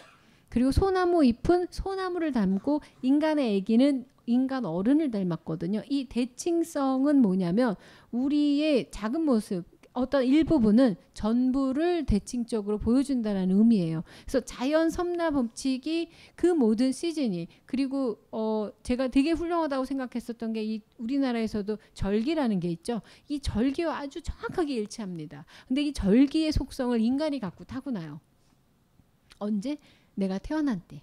그리고 소나무 잎은 소나무를 닮고 인간의 아기는 인간 어른을 닮았거든요. 이 대칭성은 뭐냐면 우리의 작은 모습, 어떤 일부분은 전부를 대칭적으로 보여준다는 의미예요. 그래서 자연 섬나 법칙이 그 모든 시즌이 그리고 어 제가 되게 훌륭하다고 생각했었던 게 이 우리나라에서도 절기라는 게 있죠. 이 절기와 아주 정확하게 일치합니다. 근데 이 절기의 속성을 인간이 갖고 타고나요. 언제 내가 태어난 때.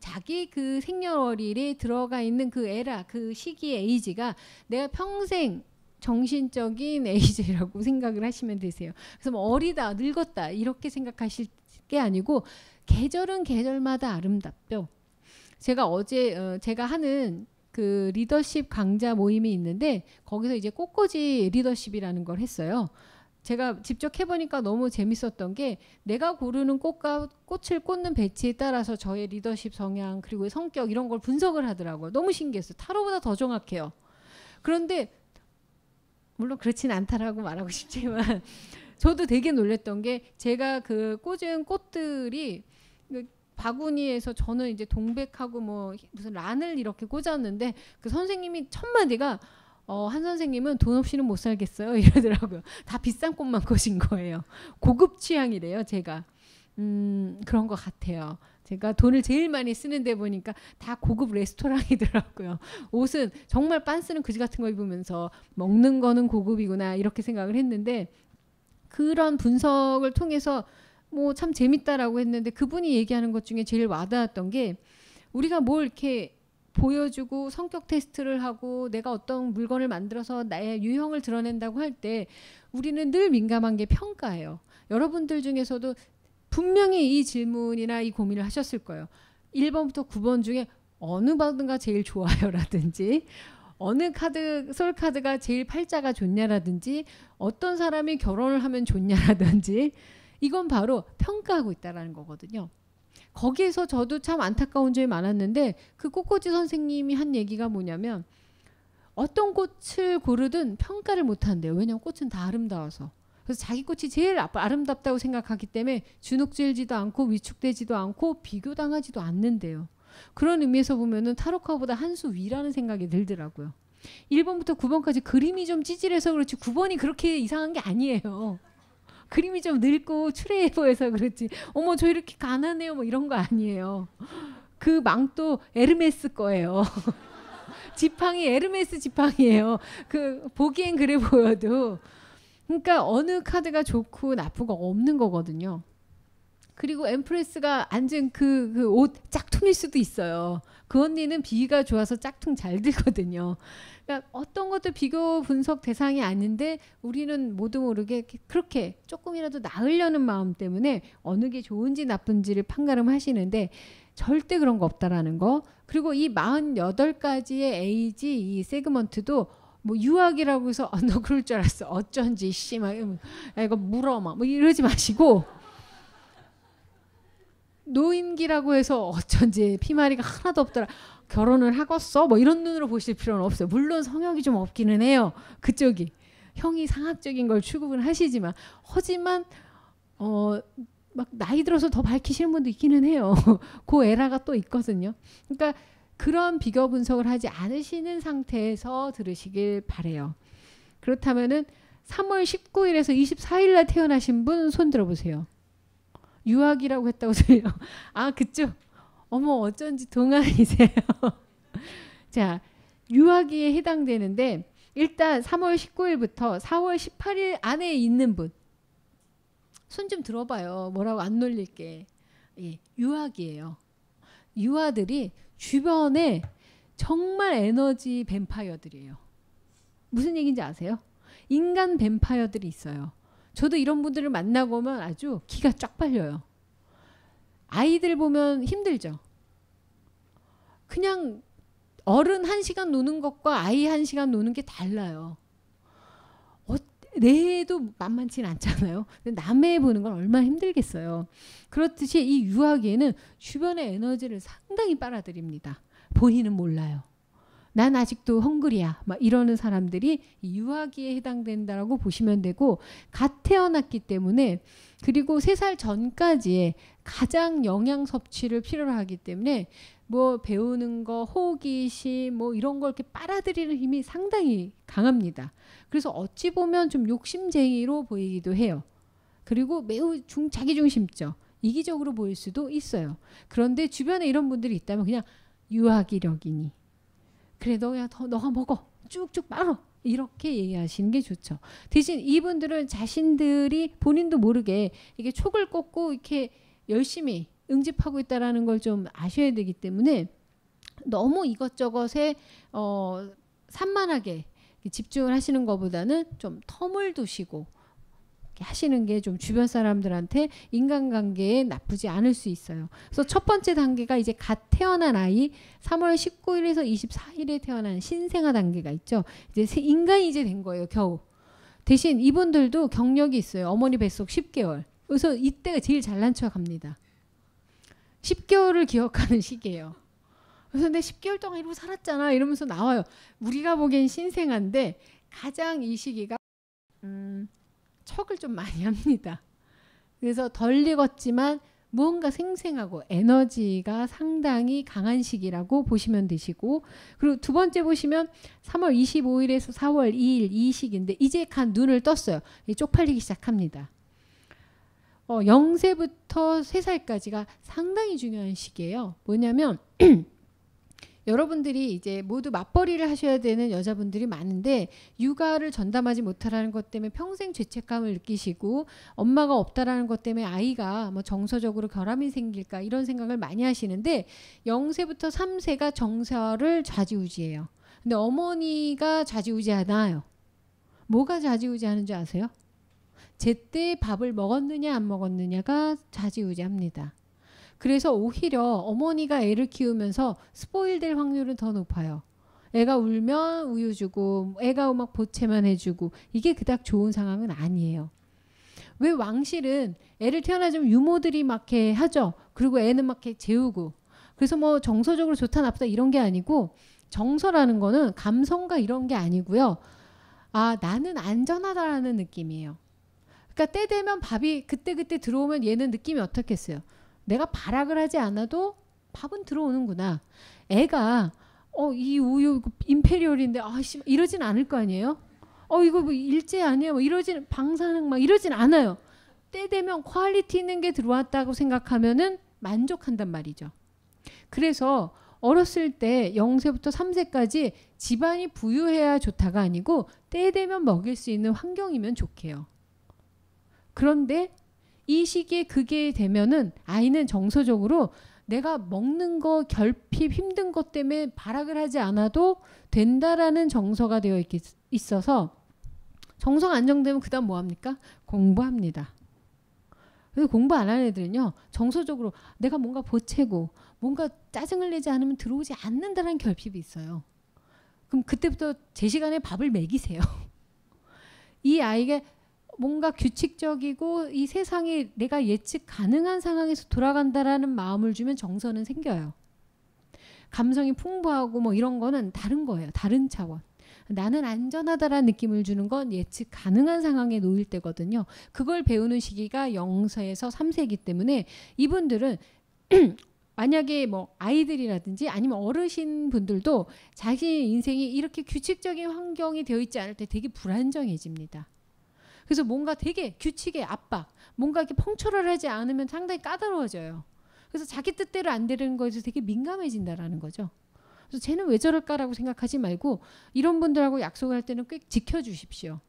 자기 그 생년월일이 들어가 있는 그 에라 그 시기의 에이지가 내가 평생 정신적인 에이즈라고 생각을 하시면 되세요. 그래서 뭐 어리다, 늙었다 이렇게 생각하실 게 아니고 계절은 계절마다 아름답죠. 제가 어제 어, 제가 하는 그 리더십 강좌 모임이 있는데 거기서 이제 꽃꽂이 리더십이라는 걸 했어요. 제가 직접 해보니까 너무 재밌었던 게 내가 고르는 꽃과 꽃을 꽂는 배치에 따라서 저의 리더십 성향 그리고 성격 이런 걸 분석을 하더라고요. 너무 신기했어요. 타로보다 더 정확해요. 그런데 물론 그렇진 않다라고 말하고 싶지만 저도 되게 놀랬던 게 제가 그 꽂은 꽃들이 그 바구니에서 저는 이제 동백하고 뭐 무슨 란을 이렇게 꽂았는데 그 선생님이 첫 마디가 어, 한 선생님은 돈 없이는 못 살겠어요 이러더라고요. 다 비싼 꽃만 꽂은 거예요. 고급 취향이래요 제가. 음 그런 것 같아요. 제가 돈을 제일 많이 쓰는데 보니까 다 고급 레스토랑이더라고요. 옷은 정말 빤스는 그지 같은 거 입으면서 먹는 거는 고급이구나 이렇게 생각을 했는데 그런 분석을 통해서 뭐 참 재밌다라고 했는데 그분이 얘기하는 것 중에 제일 와닿았던 게 우리가 뭘 이렇게 보여주고 성격 테스트를 하고 내가 어떤 물건을 만들어서 나의 유형을 드러낸다고 할 때 우리는 늘 민감한 게 평가예요. 여러분들 중에서도 분명히 이 질문이나 이 고민을 하셨을 거예요. 1번부터 9번 중에 어느 번가 제일 좋아요라든지 어느 카드 솔 카드가 제일 팔자가 좋냐라든지 어떤 사람이 결혼을 하면 좋냐라든지 이건 바로 평가하고 있다라는 거거든요. 거기에서 저도 참 안타까운 점이 많았는데 그 꽃꽂이 선생님이 한 얘기가 뭐냐면 어떤 꽃을 고르든 평가를 못 한대요. 왜냐면 꽃은 다 아름다워서. 그래서 자기 꽃이 제일 아름답다고 생각하기 때문에 주눅질지도 않고 위축되지도 않고 비교당하지도 않는데요. 그런 의미에서 보면은 타로카보다 한 수 위라는 생각이 들더라고요. 1번부터 9번까지 그림이 좀 찌질해서 그렇지 9번이 그렇게 이상한 게 아니에요. 그림이 좀 늙고 추레해 보여서 그렇지. 어머 저 이렇게 가난해요 뭐 이런 거 아니에요. 그 망도 에르메스 거예요. 지팡이 에르메스 지팡이에요. 그 보기엔 그래 보여도 그러니까 어느 카드가 좋고 나쁘고 없는 거거든요. 그리고 엠프레스가 앉은 그, 그옷 짝퉁일 수도 있어요. 그 언니는 비가 좋아서 짝퉁 잘 들거든요. 그러니까 어떤 것도 비교 분석 대상이 아닌데 우리는 모두 모르게 그렇게 조금이라도 나으려는 마음 때문에 어느 게 좋은지 나쁜지를 판가름 하시는데 절대 그런 거 없다라는 거. 그리고 이 48가지의 에이지 이 세그먼트도 뭐 유학이라고 해서 아, 너 그럴 줄 알았어. 어쩐지 씨막 이거 물어 막뭐 이러지 마시고 노인기라고 해서 어쩐지 피마리가 하나도 없더라. 결혼을 하겠어? 뭐 이런 눈으로 보실 필요는 없어요. 물론 성역이좀 없기는 해요. 그쪽이 형이 상학적인 걸추급는 하시지만 하지만 어 막 나이 들어서 더 밝히시는 분도 있기는 해요. 그 에라가 또 있거든요. 그러니까 그런 비교 분석을 하지 않으시는 상태에서 들으시길 바래요. 그렇다면은 3월 19일에서 24일 날 태어나신 분 손 들어 보세요. 유학이라고 했다고 소요 아, 그쪽. 어머, 어쩐지 동안이세요. 자, 유학기에 해당되는데 일단 3월 19일부터 4월 18일 안에 있는 분. 손 좀 들어봐요. 뭐라고 안 놀릴게. 예, 유학이에요. 유아들이 주변에 정말 에너지 뱀파이어들이에요. 무슨 얘기인지 아세요? 인간 뱀파이어들이 있어요. 저도 이런 분들을 만나보면 아주 기가 쫙 빨려요. 아이들 보면 힘들죠. 그냥 어른 한 시간 노는 것과 아이 한 시간 노는 게 달라요. 내도 만만치는 않잖아요. 남의 보는 건 얼마나 힘들겠어요. 그렇듯이 이 유아기에는 주변의 에너지를 상당히 빨아들입니다. 본인은 몰라요. 난 아직도 헝그리야. 막 이러는 사람들이 유아기에 해당된다라고 보시면 되고 갓 태어났기 때문에 그리고 세 살 전까지에 가장 영양 섭취를 필요로 하기 때문에 뭐 배우는 거, 호기심 뭐 이런 걸 이렇게 빨아들이는 힘이 상당히 강합니다. 그래서 어찌 보면 좀 욕심쟁이로 보이기도 해요. 그리고 매우 중 자기중심적, 이기적으로 보일 수도 있어요. 그런데 주변에 이런 분들이 있다면 그냥 유아기력이니 그래 너야 더 너가 먹어 쭉쭉 빨어 이렇게 얘기하시는 게 좋죠. 대신 이분들은 자신들이 본인도 모르게 이게 촉을 꽂고 이렇게 열심히 응집하고 있다라는 걸 좀 아셔야 되기 때문에 너무 이것저것에 어, 산만하게 집중을 하시는 것보다는 좀 텀을 두시고 하시는 게 좀 주변 사람들한테 인간관계에 나쁘지 않을 수 있어요. 그래서 첫 번째 단계가 이제 갓 태어난 아이 3월 19일에서 24일에 태어난 신생아 단계가 있죠. 이제 인간이 이제 된 거예요, 겨우. 대신 이분들도 경력이 있어요. 어머니 뱃속 10개월. 그래서 이때가 제일 잘난 척 합니다. 10개월을 기억하는 시기예요. 그래서 내 10개월 동안 이러고 살았잖아 이러면서 나와요. 우리가 보기엔 신생아데 가장 이 시기가 음, 척을 좀 많이 합니다. 그래서 덜 익었지만 무언가 생생하고 에너지가 상당히 강한 시기라고 보시면 되시고 그리고 두 번째 보시면 3월 25일에서 4월 2일 이 시기인데 이제 간 눈을 떴어요. 쪽팔리기 시작합니다. 어, 0세부터 3살까지가 상당히 중요한 시기예요. 뭐냐면 여러분들이 이제 모두 맞벌이를 하셔야 되는 여자분들이 많은데 육아를 전담하지 못하라는 것 때문에 평생 죄책감을 느끼시고 엄마가 없다라는 것 때문에 아이가 뭐 정서적으로 결함이 생길까 이런 생각을 많이 하시는데 0세부터 3세가 정서를 좌지우지해요. 근데 어머니가 좌지우지하나요? 뭐가 좌지우지하는 줄 아세요? 제때 밥을 먹었느냐 안 먹었느냐가 좌지우지합니다. 그래서 오히려 어머니가 애를 키우면서 스포일될 확률은 더 높아요. 애가 울면 우유 주고 애가 음악 보채만 해주고 이게 그닥 좋은 상황은 아니에요. 왜 왕실은 애를 태어나주면 유모들이 막해 하죠. 그리고 애는 막해 재우고 그래서 뭐 정서적으로 좋다 나쁘다 이런 게 아니고 정서라는 거는 감성과 이런 게 아니고요. 아 나는 안전하다라는 느낌이에요. 그러니까 때 되면 밥이 그때 그때 들어오면 얘는 느낌이 어떻겠어요? 내가 발악을 하지 않아도 밥은 들어오는구나. 애가 어이 우유 이거 임페리얼인데 아씨 이러진 않을 거 아니에요? 어 이거 뭐 일제 아니에요? 뭐 이러진 방사능 막 이러진 않아요. 때 되면 퀄리티 있는 게 들어왔다고 생각하면은 만족한단 말이죠. 그래서 어렸을 때 0세부터 3세까지 집안이 부유해야 좋다가 아니고 때 되면 먹일 수 있는 환경이면 좋게요. 그런데 이 시기에 그게 되면은 아이는 정서적으로 내가 먹는 거 결핍 힘든 것 때문에 발악을 하지 않아도 된다라는 정서가 되어 있, 있어서 정서가 안정되면 그다음 뭐 합니까? 공부합니다. 그래서 공부 안 하는 애들은요 정서적으로 내가 뭔가 보채고 뭔가 짜증을 내지 않으면 들어오지 않는다는 결핍이 있어요. 그럼 그때부터 제 시간에 밥을 먹이세요. 이 아이가 뭔가 규칙적이고 이 세상이 내가 예측 가능한 상황에서 돌아간다라는 마음을 주면 정서는 생겨요. 감성이 풍부하고 뭐 이런 거는 다른 거예요. 다른 차원. 나는 안전하다라는 느낌을 주는 건 예측 가능한 상황에 놓일 때거든요. 그걸 배우는 시기가 0세에서 3세이기 때문에 이분들은 만약에 뭐 아이들이라든지 아니면 어르신 분들도 자신 인생이 이렇게 규칙적인 환경이 되어 있지 않을 때 되게 불안정해집니다. 그래서 뭔가 되게 규칙에 압박, 뭔가 이렇게 펑처를 하지 않으면 상당히 까다로워져요. 그래서 자기 뜻대로 안 되는 거에서 되게 민감해진다라는 거죠. 그래서 쟤는 왜 저럴까라고 생각하지 말고 이런 분들하고 약속을 할 때는 꽤 지켜주십시오.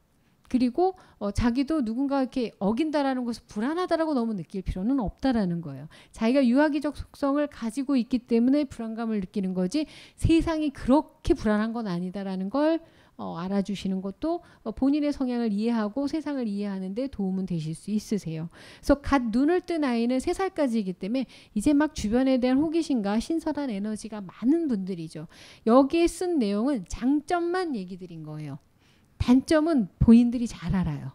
그리고 어, 자기도 누군가 이렇게 어긴다라는 것을 불안하다라고 너무 느낄 필요는 없다라는 거예요. 자기가 유아기적 속성을 가지고 있기 때문에 불안감을 느끼는 거지 세상이 그렇게 불안한 건 아니다라는 걸 어, 알아주시는 것도 어, 본인의 성향을 이해하고 세상을 이해하는데 도움은 되실 수 있으세요. 그래서 갓 눈을 뜬 아이는 3살까지이기 때문에 이제 막 주변에 대한 호기심과 신선한 에너지가 많은 분들이죠. 여기에 쓴 내용은 장점만 얘기 드린 거예요. 단점은 본인들이 잘 알아요.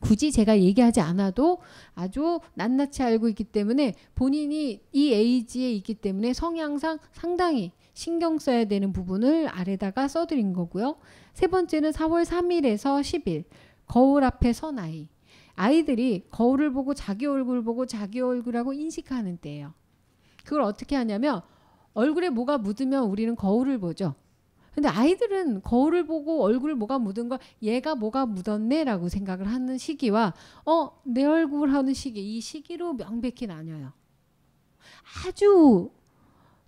굳이 제가 얘기하지 않아도 아주 낱낱이 알고 있기 때문에 본인이 이 에이지에 있기 때문에 성향상 상당히 신경 써야 되는 부분을 아래다가 써드린 거고요. 세 번째는 4월 3일에서 10일 거울 앞에 선 아이. 아이들이 거울을 보고 자기 얼굴 보고 자기 얼굴하고 인식하는 때예요. 그걸 어떻게 하냐면 얼굴에 뭐가 묻으면 우리는 거울을 보죠. 근데 아이들은 거울을 보고 얼굴 뭐가 묻은 걸 얘가 뭐가 묻었네라고 생각을 하는 시기와 어내 얼굴 하는 시기 이 시기로 명백히 나뉘어요. 아주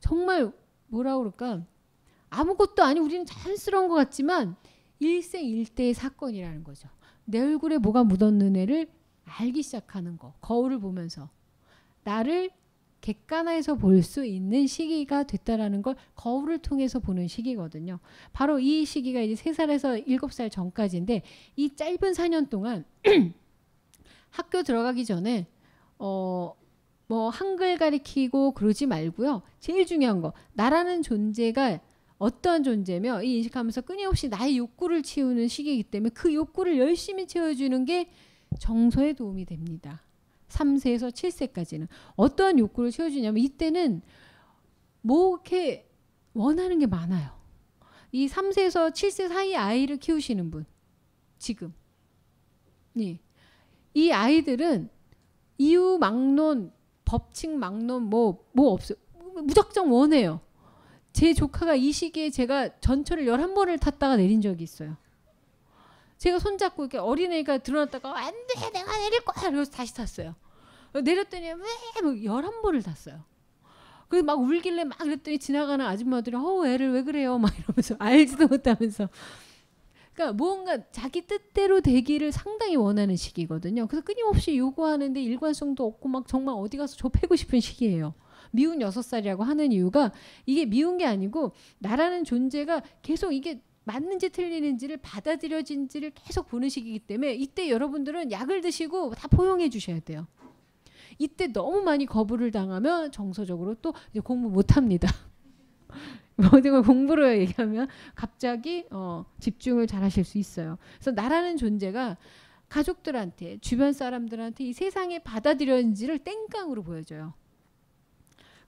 정말 뭐라 그럴까 아무것도 아니 우리는 자연스러운 것 같지만 일생일대의 사건이라는 거죠. 내 얼굴에 뭐가 묻었는애를 알기 시작하는 거. 거울을 보면서 나를 객관화해서 볼 수 있는 시기가 됐다라는 걸 거울을 통해서 보는 시기거든요. 바로 이 시기가 이제 세 살에서 일곱 살 전까지인데 이 짧은 4년 동안 학교 들어가기 전에 어뭐 한글 가리키고 그러지 말고요. 제일 중요한 거 나라는 존재가 어떠한 존재며 이 인식하면서 끊임없이 나의 욕구를 채우는 시기이기 때문에 그 욕구를 열심히 채워주는 게 정서에 도움이 됩니다. 3세에서 7세까지는 어떠한 욕구를 채워주냐면 이때는 뭐 이렇게 원하는 게 많아요. 이 3세에서 7세 사이 아이를 키우시는 분 지금 예. 이 아이들은 이유 막론 법칙 막론 뭐뭐 뭐 없어 무작정 원해요. 제 조카가 이 시기에 제가 전철을 열 한 번을 탔다가 내린 적이 있어요. 제가 손잡고 이렇게 어린애가 드러났다가 안 돼, 내가 내릴 거야. 그래서 다시 탔어요. 내렸더니 왜뭐 열한 번을 탔어요. 그래서 막 울길래 막 그랬더니 지나가는 아줌마들이 어 애를 왜 그래요 막 이러면서 알지도 못하면서 그러니까 무언가 자기 뜻대로 되기를 상당히 원하는 시기거든요. 그래서 끊임없이 요구하는데 일관성도 없고 막 정말 어디 가서 좁히고 싶은 시기예요. 미운 여섯 살이라고 하는 이유가 이게 미운 게 아니고 나라는 존재가 계속 이게 맞는지 틀리는지를 받아들여진지를 계속 보는 시기이기 때문에 이때 여러분들은 약을 드시고 다 포용해 주셔야 돼요. 이때 너무 많이 거부를 당하면 정서적으로 또 공부 못 합니다. 모든 뭐 공부를 얘기하면 갑자기 어, 집중을 잘 하실 수 있어요. 그래서 나라는 존재가 가족들한테, 주변 사람들한테 이 세상에 받아들여진지를 땡깡으로 보여줘요.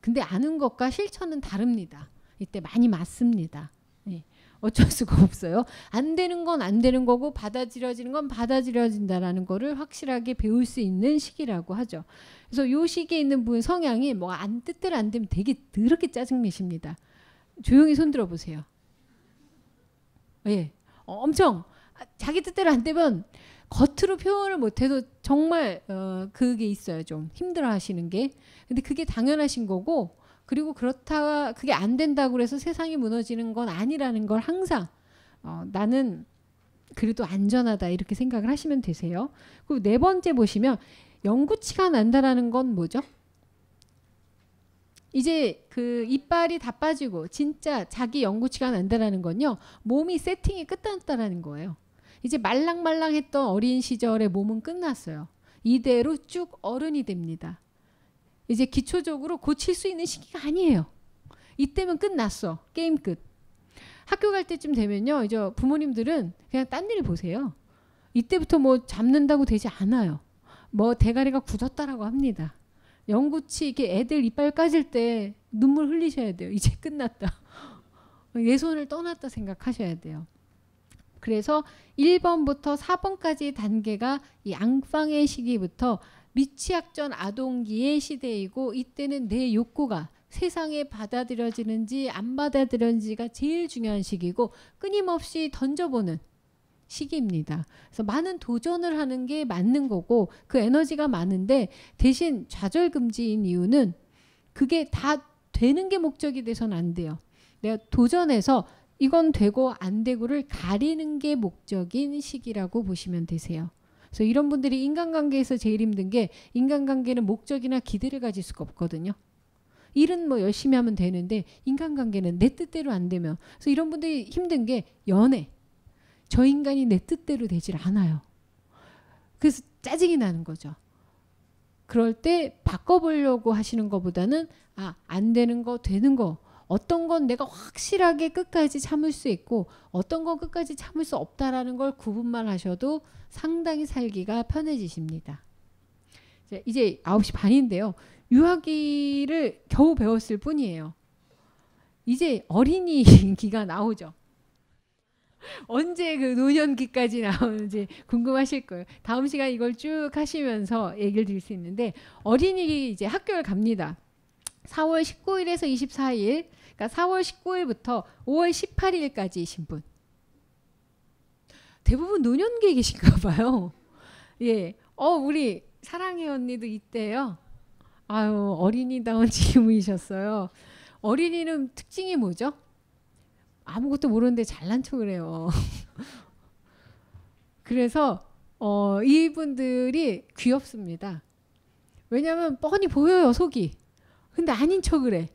근데 아는 것과 실천은 다릅니다. 이때 많이 맞습니다. 예. 어쩔 수가 없어요. 안 되는 건 안 되는 거고 받아들여지는 건 받아들여진다라는 거를 확실하게 배울 수 있는 시기라고 하죠. 그래서 요 시기에 있는 분 성향이 뭐안 뜻대로 안 되면 되게 더럽게 짜증내십니다. 조용히 손들어 보세요. 예. 어, 엄청 아, 자기 뜻대로 안 되면 겉으로 표현을 못해도 정말 어, 그게 있어요. 좀 힘들어하시는 게. 근데 그게 당연하신 거고 그리고 그렇다 그게 안 된다고 해서 세상이 무너지는 건 아니라는 걸 항상 어, 나는 그래도 안전하다 이렇게 생각을 하시면 되세요. 그리고 네 번째 보시면 영구치가 난다라는 건 뭐죠? 이제 그 이빨이 다 빠지고 진짜 자기 연구치가 난다라는 건요. 몸이 세팅이 끝났다라는 거예요. 이제 말랑말랑했던 어린 시절의 몸은 끝났어요. 이대로 쭉 어른이 됩니다. 이제 기초적으로 고칠 수 있는 시기가 아니에요. 이때면 끝났어. 게임 끝. 학교 갈 때쯤 되면요. 이제 부모님들은 그냥 딴 일 보세요. 이때부터 뭐 잡는다고 되지 않아요. 뭐 대가리가 굳었다라고 합니다. 영구치 이게 애들 이빨 까질 때 눈물 흘리셔야 돼요. 이제 끝났다. 내 손을 떠났다 생각하셔야 돼요. 그래서 1번부터 4번까지 단계가 이앙의 시기부터 미취학전 아동기의 시대이고 이때는 내 욕구가 세상에 받아들여지는지 안 받아들여지는지가 제일 중요한 시기고 끊임없이 던져보는 시기입니다. 그래서 많은 도전을 하는 게 맞는 거고 그 에너지가 많은데 대신 좌절 금지인 이유는 그게 다 되는 게 목적이 돼선 안 돼요. 내가 도전해서 이건 되고 안 되고를 가리는 게 목적인 시기라고 보시면 되세요. 그래서 이런 분들이 인간관계에서 제일 힘든 게 인간관계는 목적이나 기대를 가질 수가 없거든요. 일은 뭐 열심히 하면 되는데 인간관계는 내 뜻대로 안 되면 그래서 이런 분들이 힘든 게 연애 저 인간이 내 뜻대로 되질 않아요. 그래서 짜증이 나는 거죠. 그럴 때 바꿔보려고 하시는 것보다는 아, 안 되는 거, 되는 거. 어떤 건 내가 확실하게 끝까지 참을 수 있고 어떤 건 끝까지 참을 수 없다라는 걸 구분만 하셔도 상당히 살기가 편해지십니다. 이제 9시 반인데요. 유아기를 겨우 배웠을 뿐이에요. 이제 어린이기가 나오죠. 언제 그 노년기까지 나오는지 궁금하실 거예요. 다음 시간 이걸 쭉 하시면서 얘기를 드릴 수 있는데 어린이 이제 학교를 갑니다. 4월 19일에서 24일, 그러니까 4월 19일부터 5월 18일까지이신 분. 대부분 노년기에 계신가 봐요. 예. 어, 우리 사랑해 언니도 이때요. 아유, 어린이다운 질문이셨어요. 어린이는 특징이 뭐죠? 아무것도 모르는데 잘난 척을 해요. 그래서 어, 이분들이 귀엽습니다. 왜냐면 뻔히 보여요 속이. 근데 아닌 척을 해.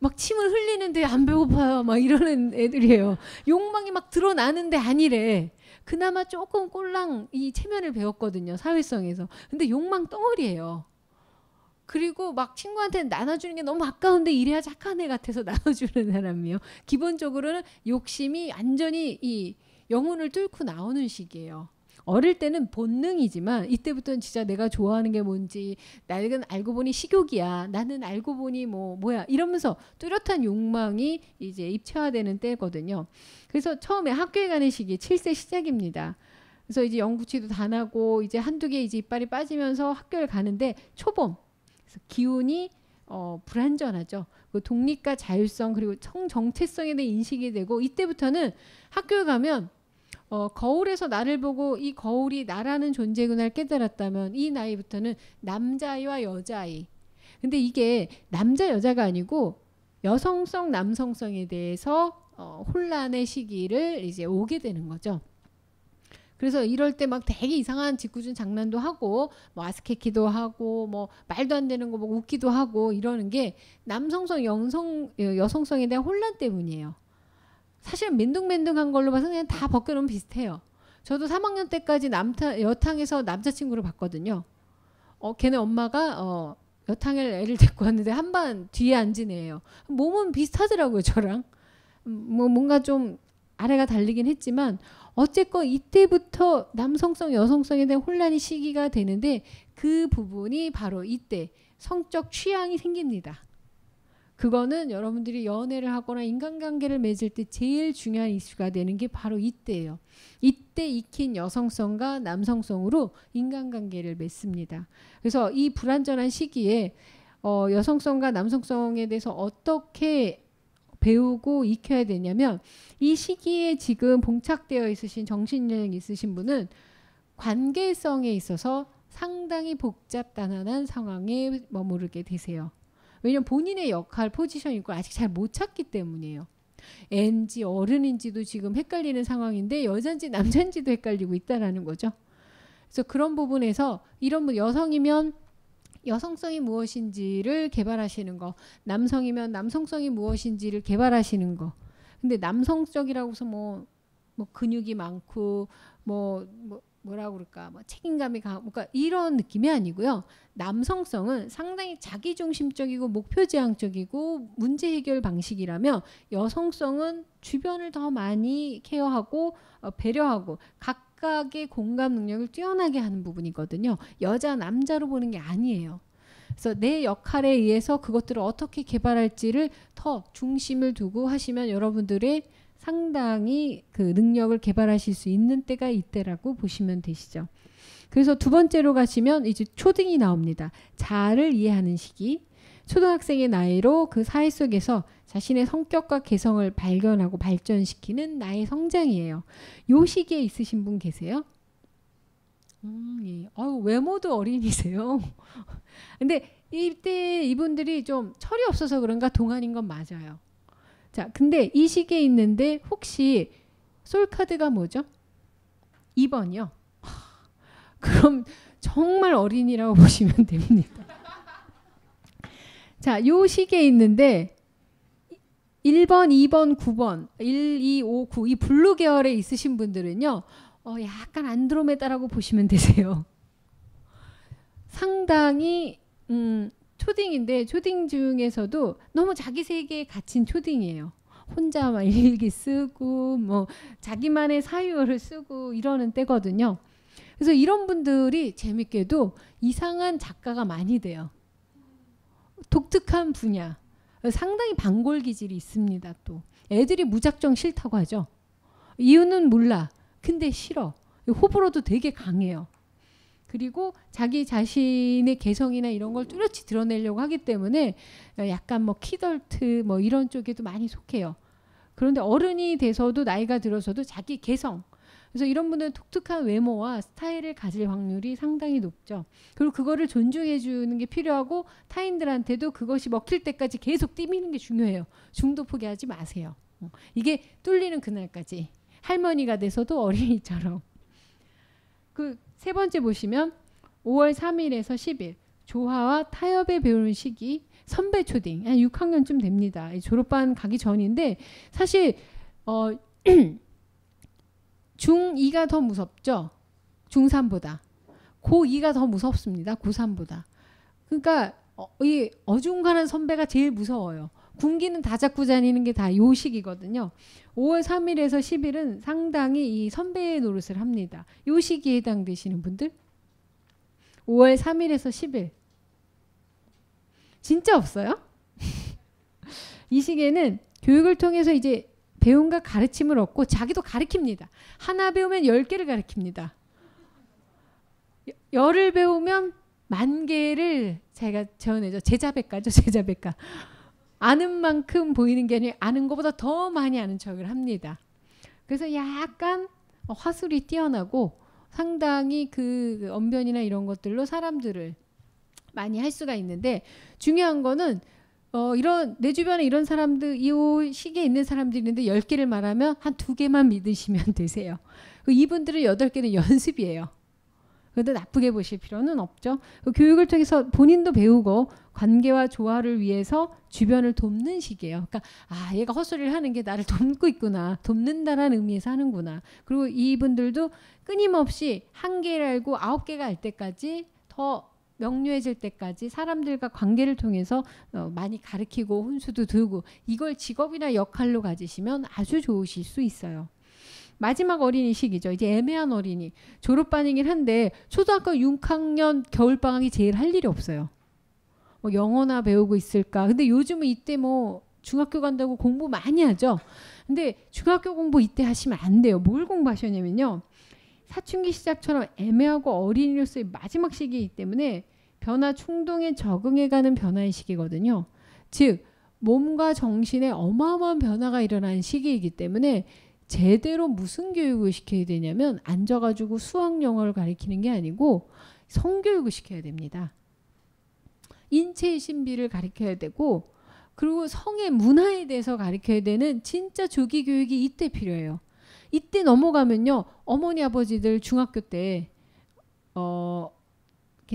막 침을 흘리는데 안 배고파요. 막 이러는 애들이에요. 욕망이 막 드러나는데 아니래. 그나마 조금 꼴랑 이 체면을 배웠거든요. 사회성에서. 근데 욕망 덩어리예요. 그리고 막 친구한테 나눠주는 게 너무 아까운데 이래야 착한 애 같아서 나눠주는 사람이에요. 기본적으로는 욕심이 완전히 이 영혼을 뚫고 나오는 식이에요. 어릴 때는 본능이지만 이때부터는 진짜 내가 좋아하는 게 뭔지 나는 알고 보니 식욕이야 나는 알고 보니 뭐 뭐야 이러면서 뚜렷한 욕망이 이제 입체화되는 때거든요 그래서 처음에 학교에 가는 시기 7세 시작입니다 그래서 이제 영구치도 다 나고 이제 한두 개 이제 이빨이 빠지면서 학교를 가는데 초봄 그래서 기운이 어, 불안전하죠그 독립과 자율성 그리고 성 정체성에 대한 인식이 되고 이때부터는 학교에 가면 어, 거울에서 나를 보고 이 거울이 나라는 존재구나를 깨달았다면 이 나이부터는 남자아이와 여자아이. 근데 이게 남자 여자가 아니고 여성성 남성성에 대해서 어, 혼란의 시기를 이제 오게 되는 거죠. 그래서 이럴 때 막 되게 이상한 짓궂은 장난도 하고 뭐 아스케키도 하고 뭐 말도 안 되는 거뭐 웃기도 하고 이러는 게 남성성 영성 여성성에 대한 혼란 때문이에요. 사실 맨둥맨둥한 걸로 봐서 그냥 다 벗겨놓으면 비슷해요. 저도 3학년 때까지 남타 여탕에서 남자친구를 봤거든요. 어 걔네 엄마가 어 여탕에 애를 데리고 왔는데 한 반 뒤에 앉은 애예요. 몸은 비슷하더라고요 저랑. 음, 뭐 뭔가 좀 아래가 달리긴 했지만 어쨌건 이때부터 남성성, 여성성에 대한 혼란이 시기가 되는데 그 부분이 바로 이때 성적 취향이 생깁니다. 그거는 여러분들이 연애를 하거나 인간관계를 맺을 때 제일 중요한 이슈가 되는 게 바로 이때예요. 이때 익힌 여성성과 남성성으로 인간관계를 맺습니다. 그래서 이 불완전한 시기에 어, 여성성과 남성성에 대해서 어떻게 배우고 익혀야 되냐면 이 시기에 지금 봉착되어 있으신 정신여행 있으신 분은 관계성에 있어서 상당히 복잡단난한 상황에 머무르게 되세요. 왜냐면 본인의 역할 포지션인 걸 아직 잘 못 찾기 때문이에요. 애인지 어른인지도 지금 헷갈리는 상황인데 여잔지 남잔지도 헷갈리고 있다라는 거죠. 그래서 그런 부분에서 이런 여성이면 여성성이 무엇인지를 개발하시는 거, 남성이면 남성성이 무엇인지를 개발하시는 거. 근데 남성적이라고 해서 뭐, 뭐 근육이 많고 뭐, 뭐 뭐라 그럴까 뭐 책임감이 강 그러니까 이런 느낌이 아니고요 남성성은 상당히 자기중심적이고 목표지향적이고 문제 해결 방식이라며 여성성은 주변을 더 많이 케어하고 어, 배려하고 각 각각의 공감 능력을 뛰어나게 하는 부분이거든요. 여자 남자로 보는 게 아니에요. 그래서 내 역할에 의해서 그것들을 어떻게 개발할지를 더 중심을 두고 하시면 여러분들의 상당히 그 능력을 개발하실 수 있는 때가 이때라고 보시면 되시죠. 그래서 두 번째로 가시면 이제 초등이 나옵니다. 자아를 이해하는 시기. 초등학생의 나이로 그 사회 속에서 자신의 성격과 개성을 발견하고 발전시키는 나의 성장이에요. 요 시기에 있으신 분 계세요? 음, 예. 아유, 외모도 어린이세요. 근데 이때 이분들이 좀 철이 없어서 그런가 동안인 건 맞아요. 자, 근데 이 시기에 있는데 혹시 솔카드가 뭐죠? 2번이요. 그럼 정말 어린이라고 보시면 됩니다. 자, 요 시계 있는데 1번, 2번, 9번, 1, 2, 5, 9 이 블루 계열에 있으신 분들은요. 어, 약간 안드로메다라고 보시면 되세요. 상당히 음, 초딩인데 초딩 중에서도 너무 자기 세계에 갇힌 초딩이에요. 혼자 막 일기 쓰고 뭐 자기만의 사유를 쓰고 이러는 때거든요. 그래서 이런 분들이 재밌게도 이상한 작가가 많이 돼요. 독특한 분야. 상당히 반골 기질이 있습니다. 또 애들이 무작정 싫다고 하죠. 이유는 몰라. 근데 싫어. 호불호도 되게 강해요. 그리고 자기 자신의 개성이나 이런 걸 뚜렷이 드러내려고 하기 때문에 약간 뭐 키덜트 뭐 이런 쪽에도 많이 속해요. 그런데 어른이 돼서도 나이가 들어서도 자기 개성, 그래서 이런 분들은 독특한 외모와 스타일을 가질 확률이 상당히 높죠. 그리고 그거를 존중해 주는 게 필요하고 타인들한테도 그것이 먹힐 때까지 계속 띠미는 게 중요해요. 중도 포기하지 마세요. 어, 이게 뚫리는 그날까지 할머니가 돼서도 어린이처럼. 그 세 번째 보시면 5월 3일에서 10일 조화와 타협에 배우는 시기 선배 초딩 한 6학년쯤 됩니다. 졸업반 가기 전인데 사실 어 중2가 더 무섭죠. 중3보다. 고2가 더 무섭습니다. 고3보다. 그러니까 어, 이 어중간한 선배가 제일 무서워요. 군기는 다 잡고 다니는 게 다 요식이거든요. 5월 3일에서 10일은 상당히 이 선배의 노릇을 합니다. 요식이 해당되시는 분들? 5월 3일에서 10일. 진짜 없어요? 이 시기에는 교육을 통해서 이제 배움과 가르침을 얻고 자기도 가르킵니다. 하나 배우면 열 개를 가르킵니다. 열을 배우면 만 개를 자기가 재어내 제자백가죠. 제자백가. 아는 만큼 보이는 게 아니라 아는 것보다 더 많이 아는 척을 합니다. 그래서 약간 화술이 뛰어나고 상당히 그 언변이나 이런 것들로 사람들을 많이 할 수가 있는데 중요한 거는 어, 이런 내 주변에 이런 사람들 이 시기에 있는 사람들이 있는데 열 개를 말하면 한 두 개만 믿으시면 되세요. 그 이분들은 여덟 개는 연습이에요. 그런데 나쁘게 보실 필요는 없죠. 그 교육을 통해서 본인도 배우고 관계와 조화를 위해서 주변을 돕는 식이에요. 그러니까 아 얘가 헛소리를 하는 게 나를 돕고 있구나, 돕는다라는 의미에서 하는구나. 그리고 이분들도 끊임없이 한 개를 알고 아홉 개가 알 때까지 더 명료해질 때까지 사람들과 관계를 통해서 어, 많이 가르키고 훈수도 들고 이걸 직업이나 역할로 가지시면 아주 좋으실 수 있어요. 마지막 어린이 시기죠. 이제 애매한 어린이. 졸업반이긴 한데 초등학교 6학년 겨울방학이 제일 할 일이 없어요. 뭐 영어나 배우고 있을까. 근데 요즘은 이때 뭐 중학교 간다고 공부 많이 하죠. 근데 중학교 공부 이때 하시면 안 돼요. 뭘 공부하셨냐면요. 사춘기 시작처럼 애매하고 어린이로서의 마지막 시기이기 때문에 변화 충동에 적응해가는 변화의 시기거든요. 즉 몸과 정신에 어마어마한 변화가 일어난 시기이기 때문에 제대로 무슨 교육을 시켜야 되냐면 앉아가지고 수학 영어를 가리키는 게 아니고 성교육을 시켜야 됩니다. 인체의 신비를 가리켜야 되고 그리고 성의 문화에 대해서 가르쳐야 되는 진짜 조기 교육이 이때 필요해요. 이때 넘어가면요 어머니 아버지들 중학교 때 어,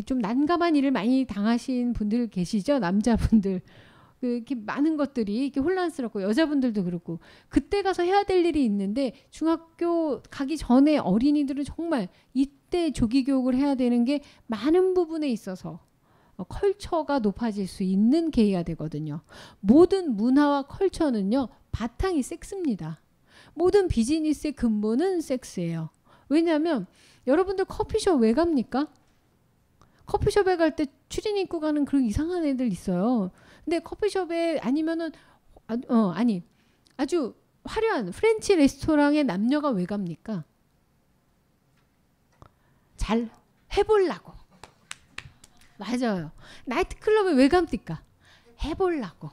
좀 난감한 일을 많이 당하신 분들 계시죠 남자분들 그 이렇게 많은 것들이 이렇게 혼란스럽고 여자분들도 그렇고 그때 가서 해야 될 일이 있는데 중학교 가기 전에 어린이들은 정말 이때 조기 교육을 해야 되는 게 많은 부분에 있어서 어, 컬처가 높아질 수 있는 계기가 되거든요. 모든 문화와 컬처는요 바탕이 섹스입니다. 모든 비즈니스의 근본은 섹스예요. 왜냐하면 여러분들 커피숍 왜 갑니까? 커피숍에 갈때 추린 입고 가는 그런 이상한 애들 있어요. 근데 커피숍에 아니면은 아, 어 아니 아주 화려한 프렌치 레스토랑에 남녀가 왜 갑니까? 잘 해보려고. 맞아요. 나이트클럽에 왜 갑니까? 해보려고.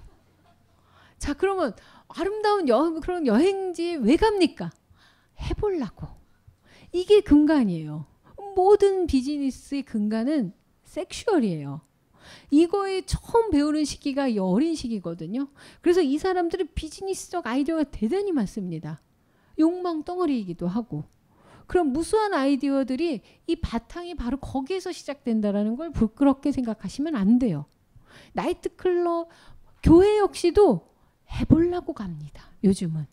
자 그러면 아름다운 여행, 그런 여행지 왜 갑니까? 해보려고. 이게 근간이에요. 모든 비즈니스의 근간은 섹슈얼이에요. 이거에 처음 배우는 시기가 어린 시기거든요. 그래서 이사람들은 비즈니스적 아이디어가 대단히 많습니다. 욕망 덩어리이기도 하고. 그런 무수한 아이디어들이 이 바탕이 바로 거기에서 시작된다라는 걸 부끄럽게 생각하시면 안 돼요. 나이트클럽, 교회 역시도 해보려고 갑니다. 요즘은.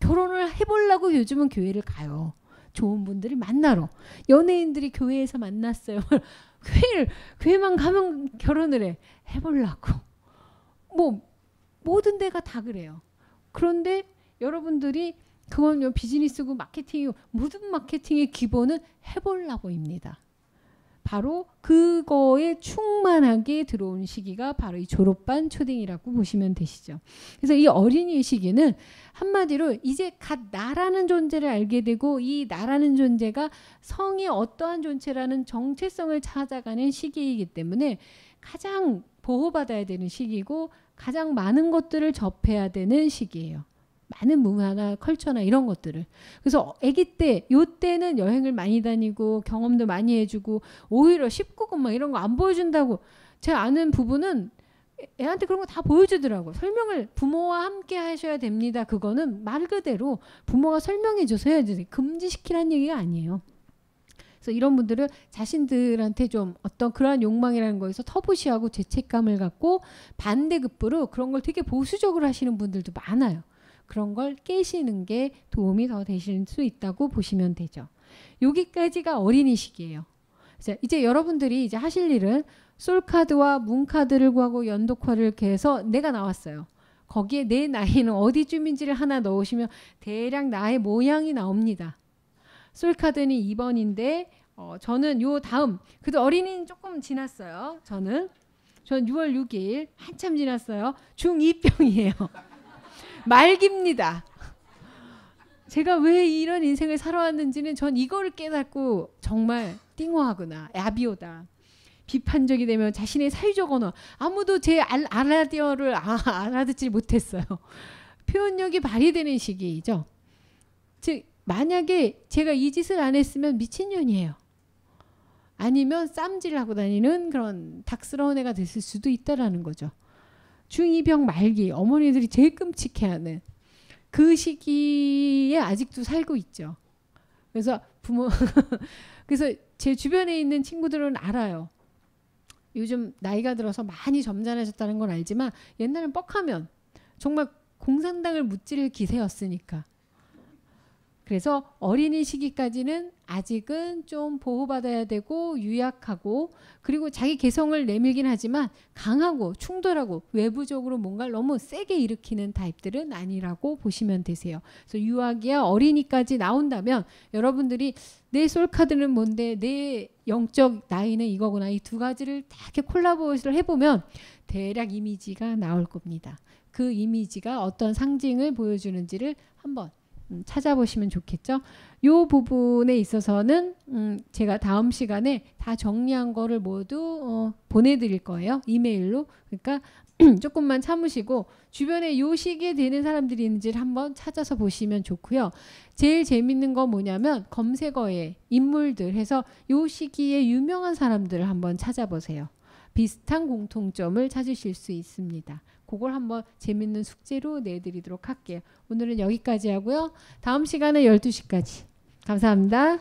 결혼을 해보려고 요즘은 교회를 가요. 좋은 분들이 만나러. 연예인들이 교회에서 만났어요. 교회를, 교회만 가면 결혼을 해. 해보려고. 뭐, 모든 데가 다 그래요. 그런데 여러분들이 그건 비즈니스고 마케팅이 모든 마케팅의 기본은 해보려고입니다. 바로 그거에 충만하게 들어온 시기가 바로 이 졸업반 초딩이라고 보시면 되시죠. 그래서 이 어린이 시기는 한마디로 이제 갓 나라는 존재를 알게 되고 이 나라는 존재가 성이 어떠한 존재라는 정체성을 찾아가는 시기이기 때문에 가장 보호받아야 되는 시기고 가장 많은 것들을 접해야 되는 시기예요. 많은 문화나 컬처나 이런 것들을 그래서 아기 때 요때는 여행을 많이 다니고 경험도 많이 해주고 오히려 19금 막 이런 거 안 보여준다고 제 아는 부부는 애한테 그런 거 다보여주더라고 설명을 부모와 함께 하셔야 됩니다. 그거는 말 그대로 부모가 설명해줘서 해야지 금지시키라는 얘기가 아니에요. 그래서 이런 분들은 자신들한테 좀 어떤 그러한 욕망이라는 거에서 터부시하고 죄책감을 갖고 반대급부로 그런 걸 되게 보수적으로 하시는 분들도 많아요. 그런 걸 깨시는 게 도움이 더 되실 수 있다고 보시면 되죠. 여기까지가 어린이 시기예요. 이제 여러분들이 이제 하실 일은 솔카드와 문카드를 구하고 연도화를 해서 내가 나왔어요. 거기에 내 나이는 어디쯤인지를 하나 넣으시면 대략 나의 모양이 나옵니다. 솔카드는 2번인데 어, 저는 요 다음 그래도 어린이는 조금 지났어요. 저는 전 6월 6일 한참 지났어요. 중2병이에요. 말깁니다. 제가 왜 이런 인생을 살아왔는지는 전이거 깨닫고 정말 띵호하구나 야비오다. 비판적이 되면 자신의 사회적 언어 아무도 제 알, 라디어를 아, 알아듣지 못했어요. 표현력이 발휘되는 시기죠. 즉 만약에 제가 이 짓을 안 했으면 미친년이에요. 아니면 쌈질하고 다니는 그런 닭스러운 애가 됐을 수도 있다라는 거죠. 중이병 말기 어머니들이 제일 끔찍해하는 그 시기에 아직도 살고 있죠. 그래서 부모 그래서 제 주변에 있는 친구들은 알아요. 요즘 나이가 들어서 많이 점잖해졌다는 건 알지만 옛날엔 뻑하면 정말 공산당을 무찌를 기세였으니까 그래서 어린이 시기까지는 아직은 좀 보호받아야 되고 유약하고 그리고 자기 개성을 내밀긴 하지만 강하고 충돌하고 외부적으로 뭔가를 너무 세게 일으키는 타입들은 아니라고 보시면 되세요. 그래서 유아기야 어린이까지 나온다면 여러분들이 내 솔카드는 뭔데 내 영적 나이는 이거구나 이 두 가지를 다 이렇게 콜라보를 해보면 대략 이미지가 나올 겁니다. 그 이미지가 어떤 상징을 보여주는지를 한번 음, 찾아보시면 좋겠죠. 요 부분에 있어서는 음 제가 다음 시간에 다 정리한 거를 모두 어 보내드릴 거예요. 이메일로. 그러니까 조금만 참으시고 주변에 요 시기에 되는 사람들이 있는지를 한번 찾아서 보시면 좋고요. 제일 재밌는 건 뭐냐면 검색어에 인물들 해서 요 시기에 유명한 사람들을 한번 찾아보세요. 비슷한 공통점을 찾으실 수 있습니다. 그걸 한번 재밌는 숙제로 내드리도록 할게요. 오늘은 여기까지 하고요. 다음 시간에 12시까지. 감사합니다.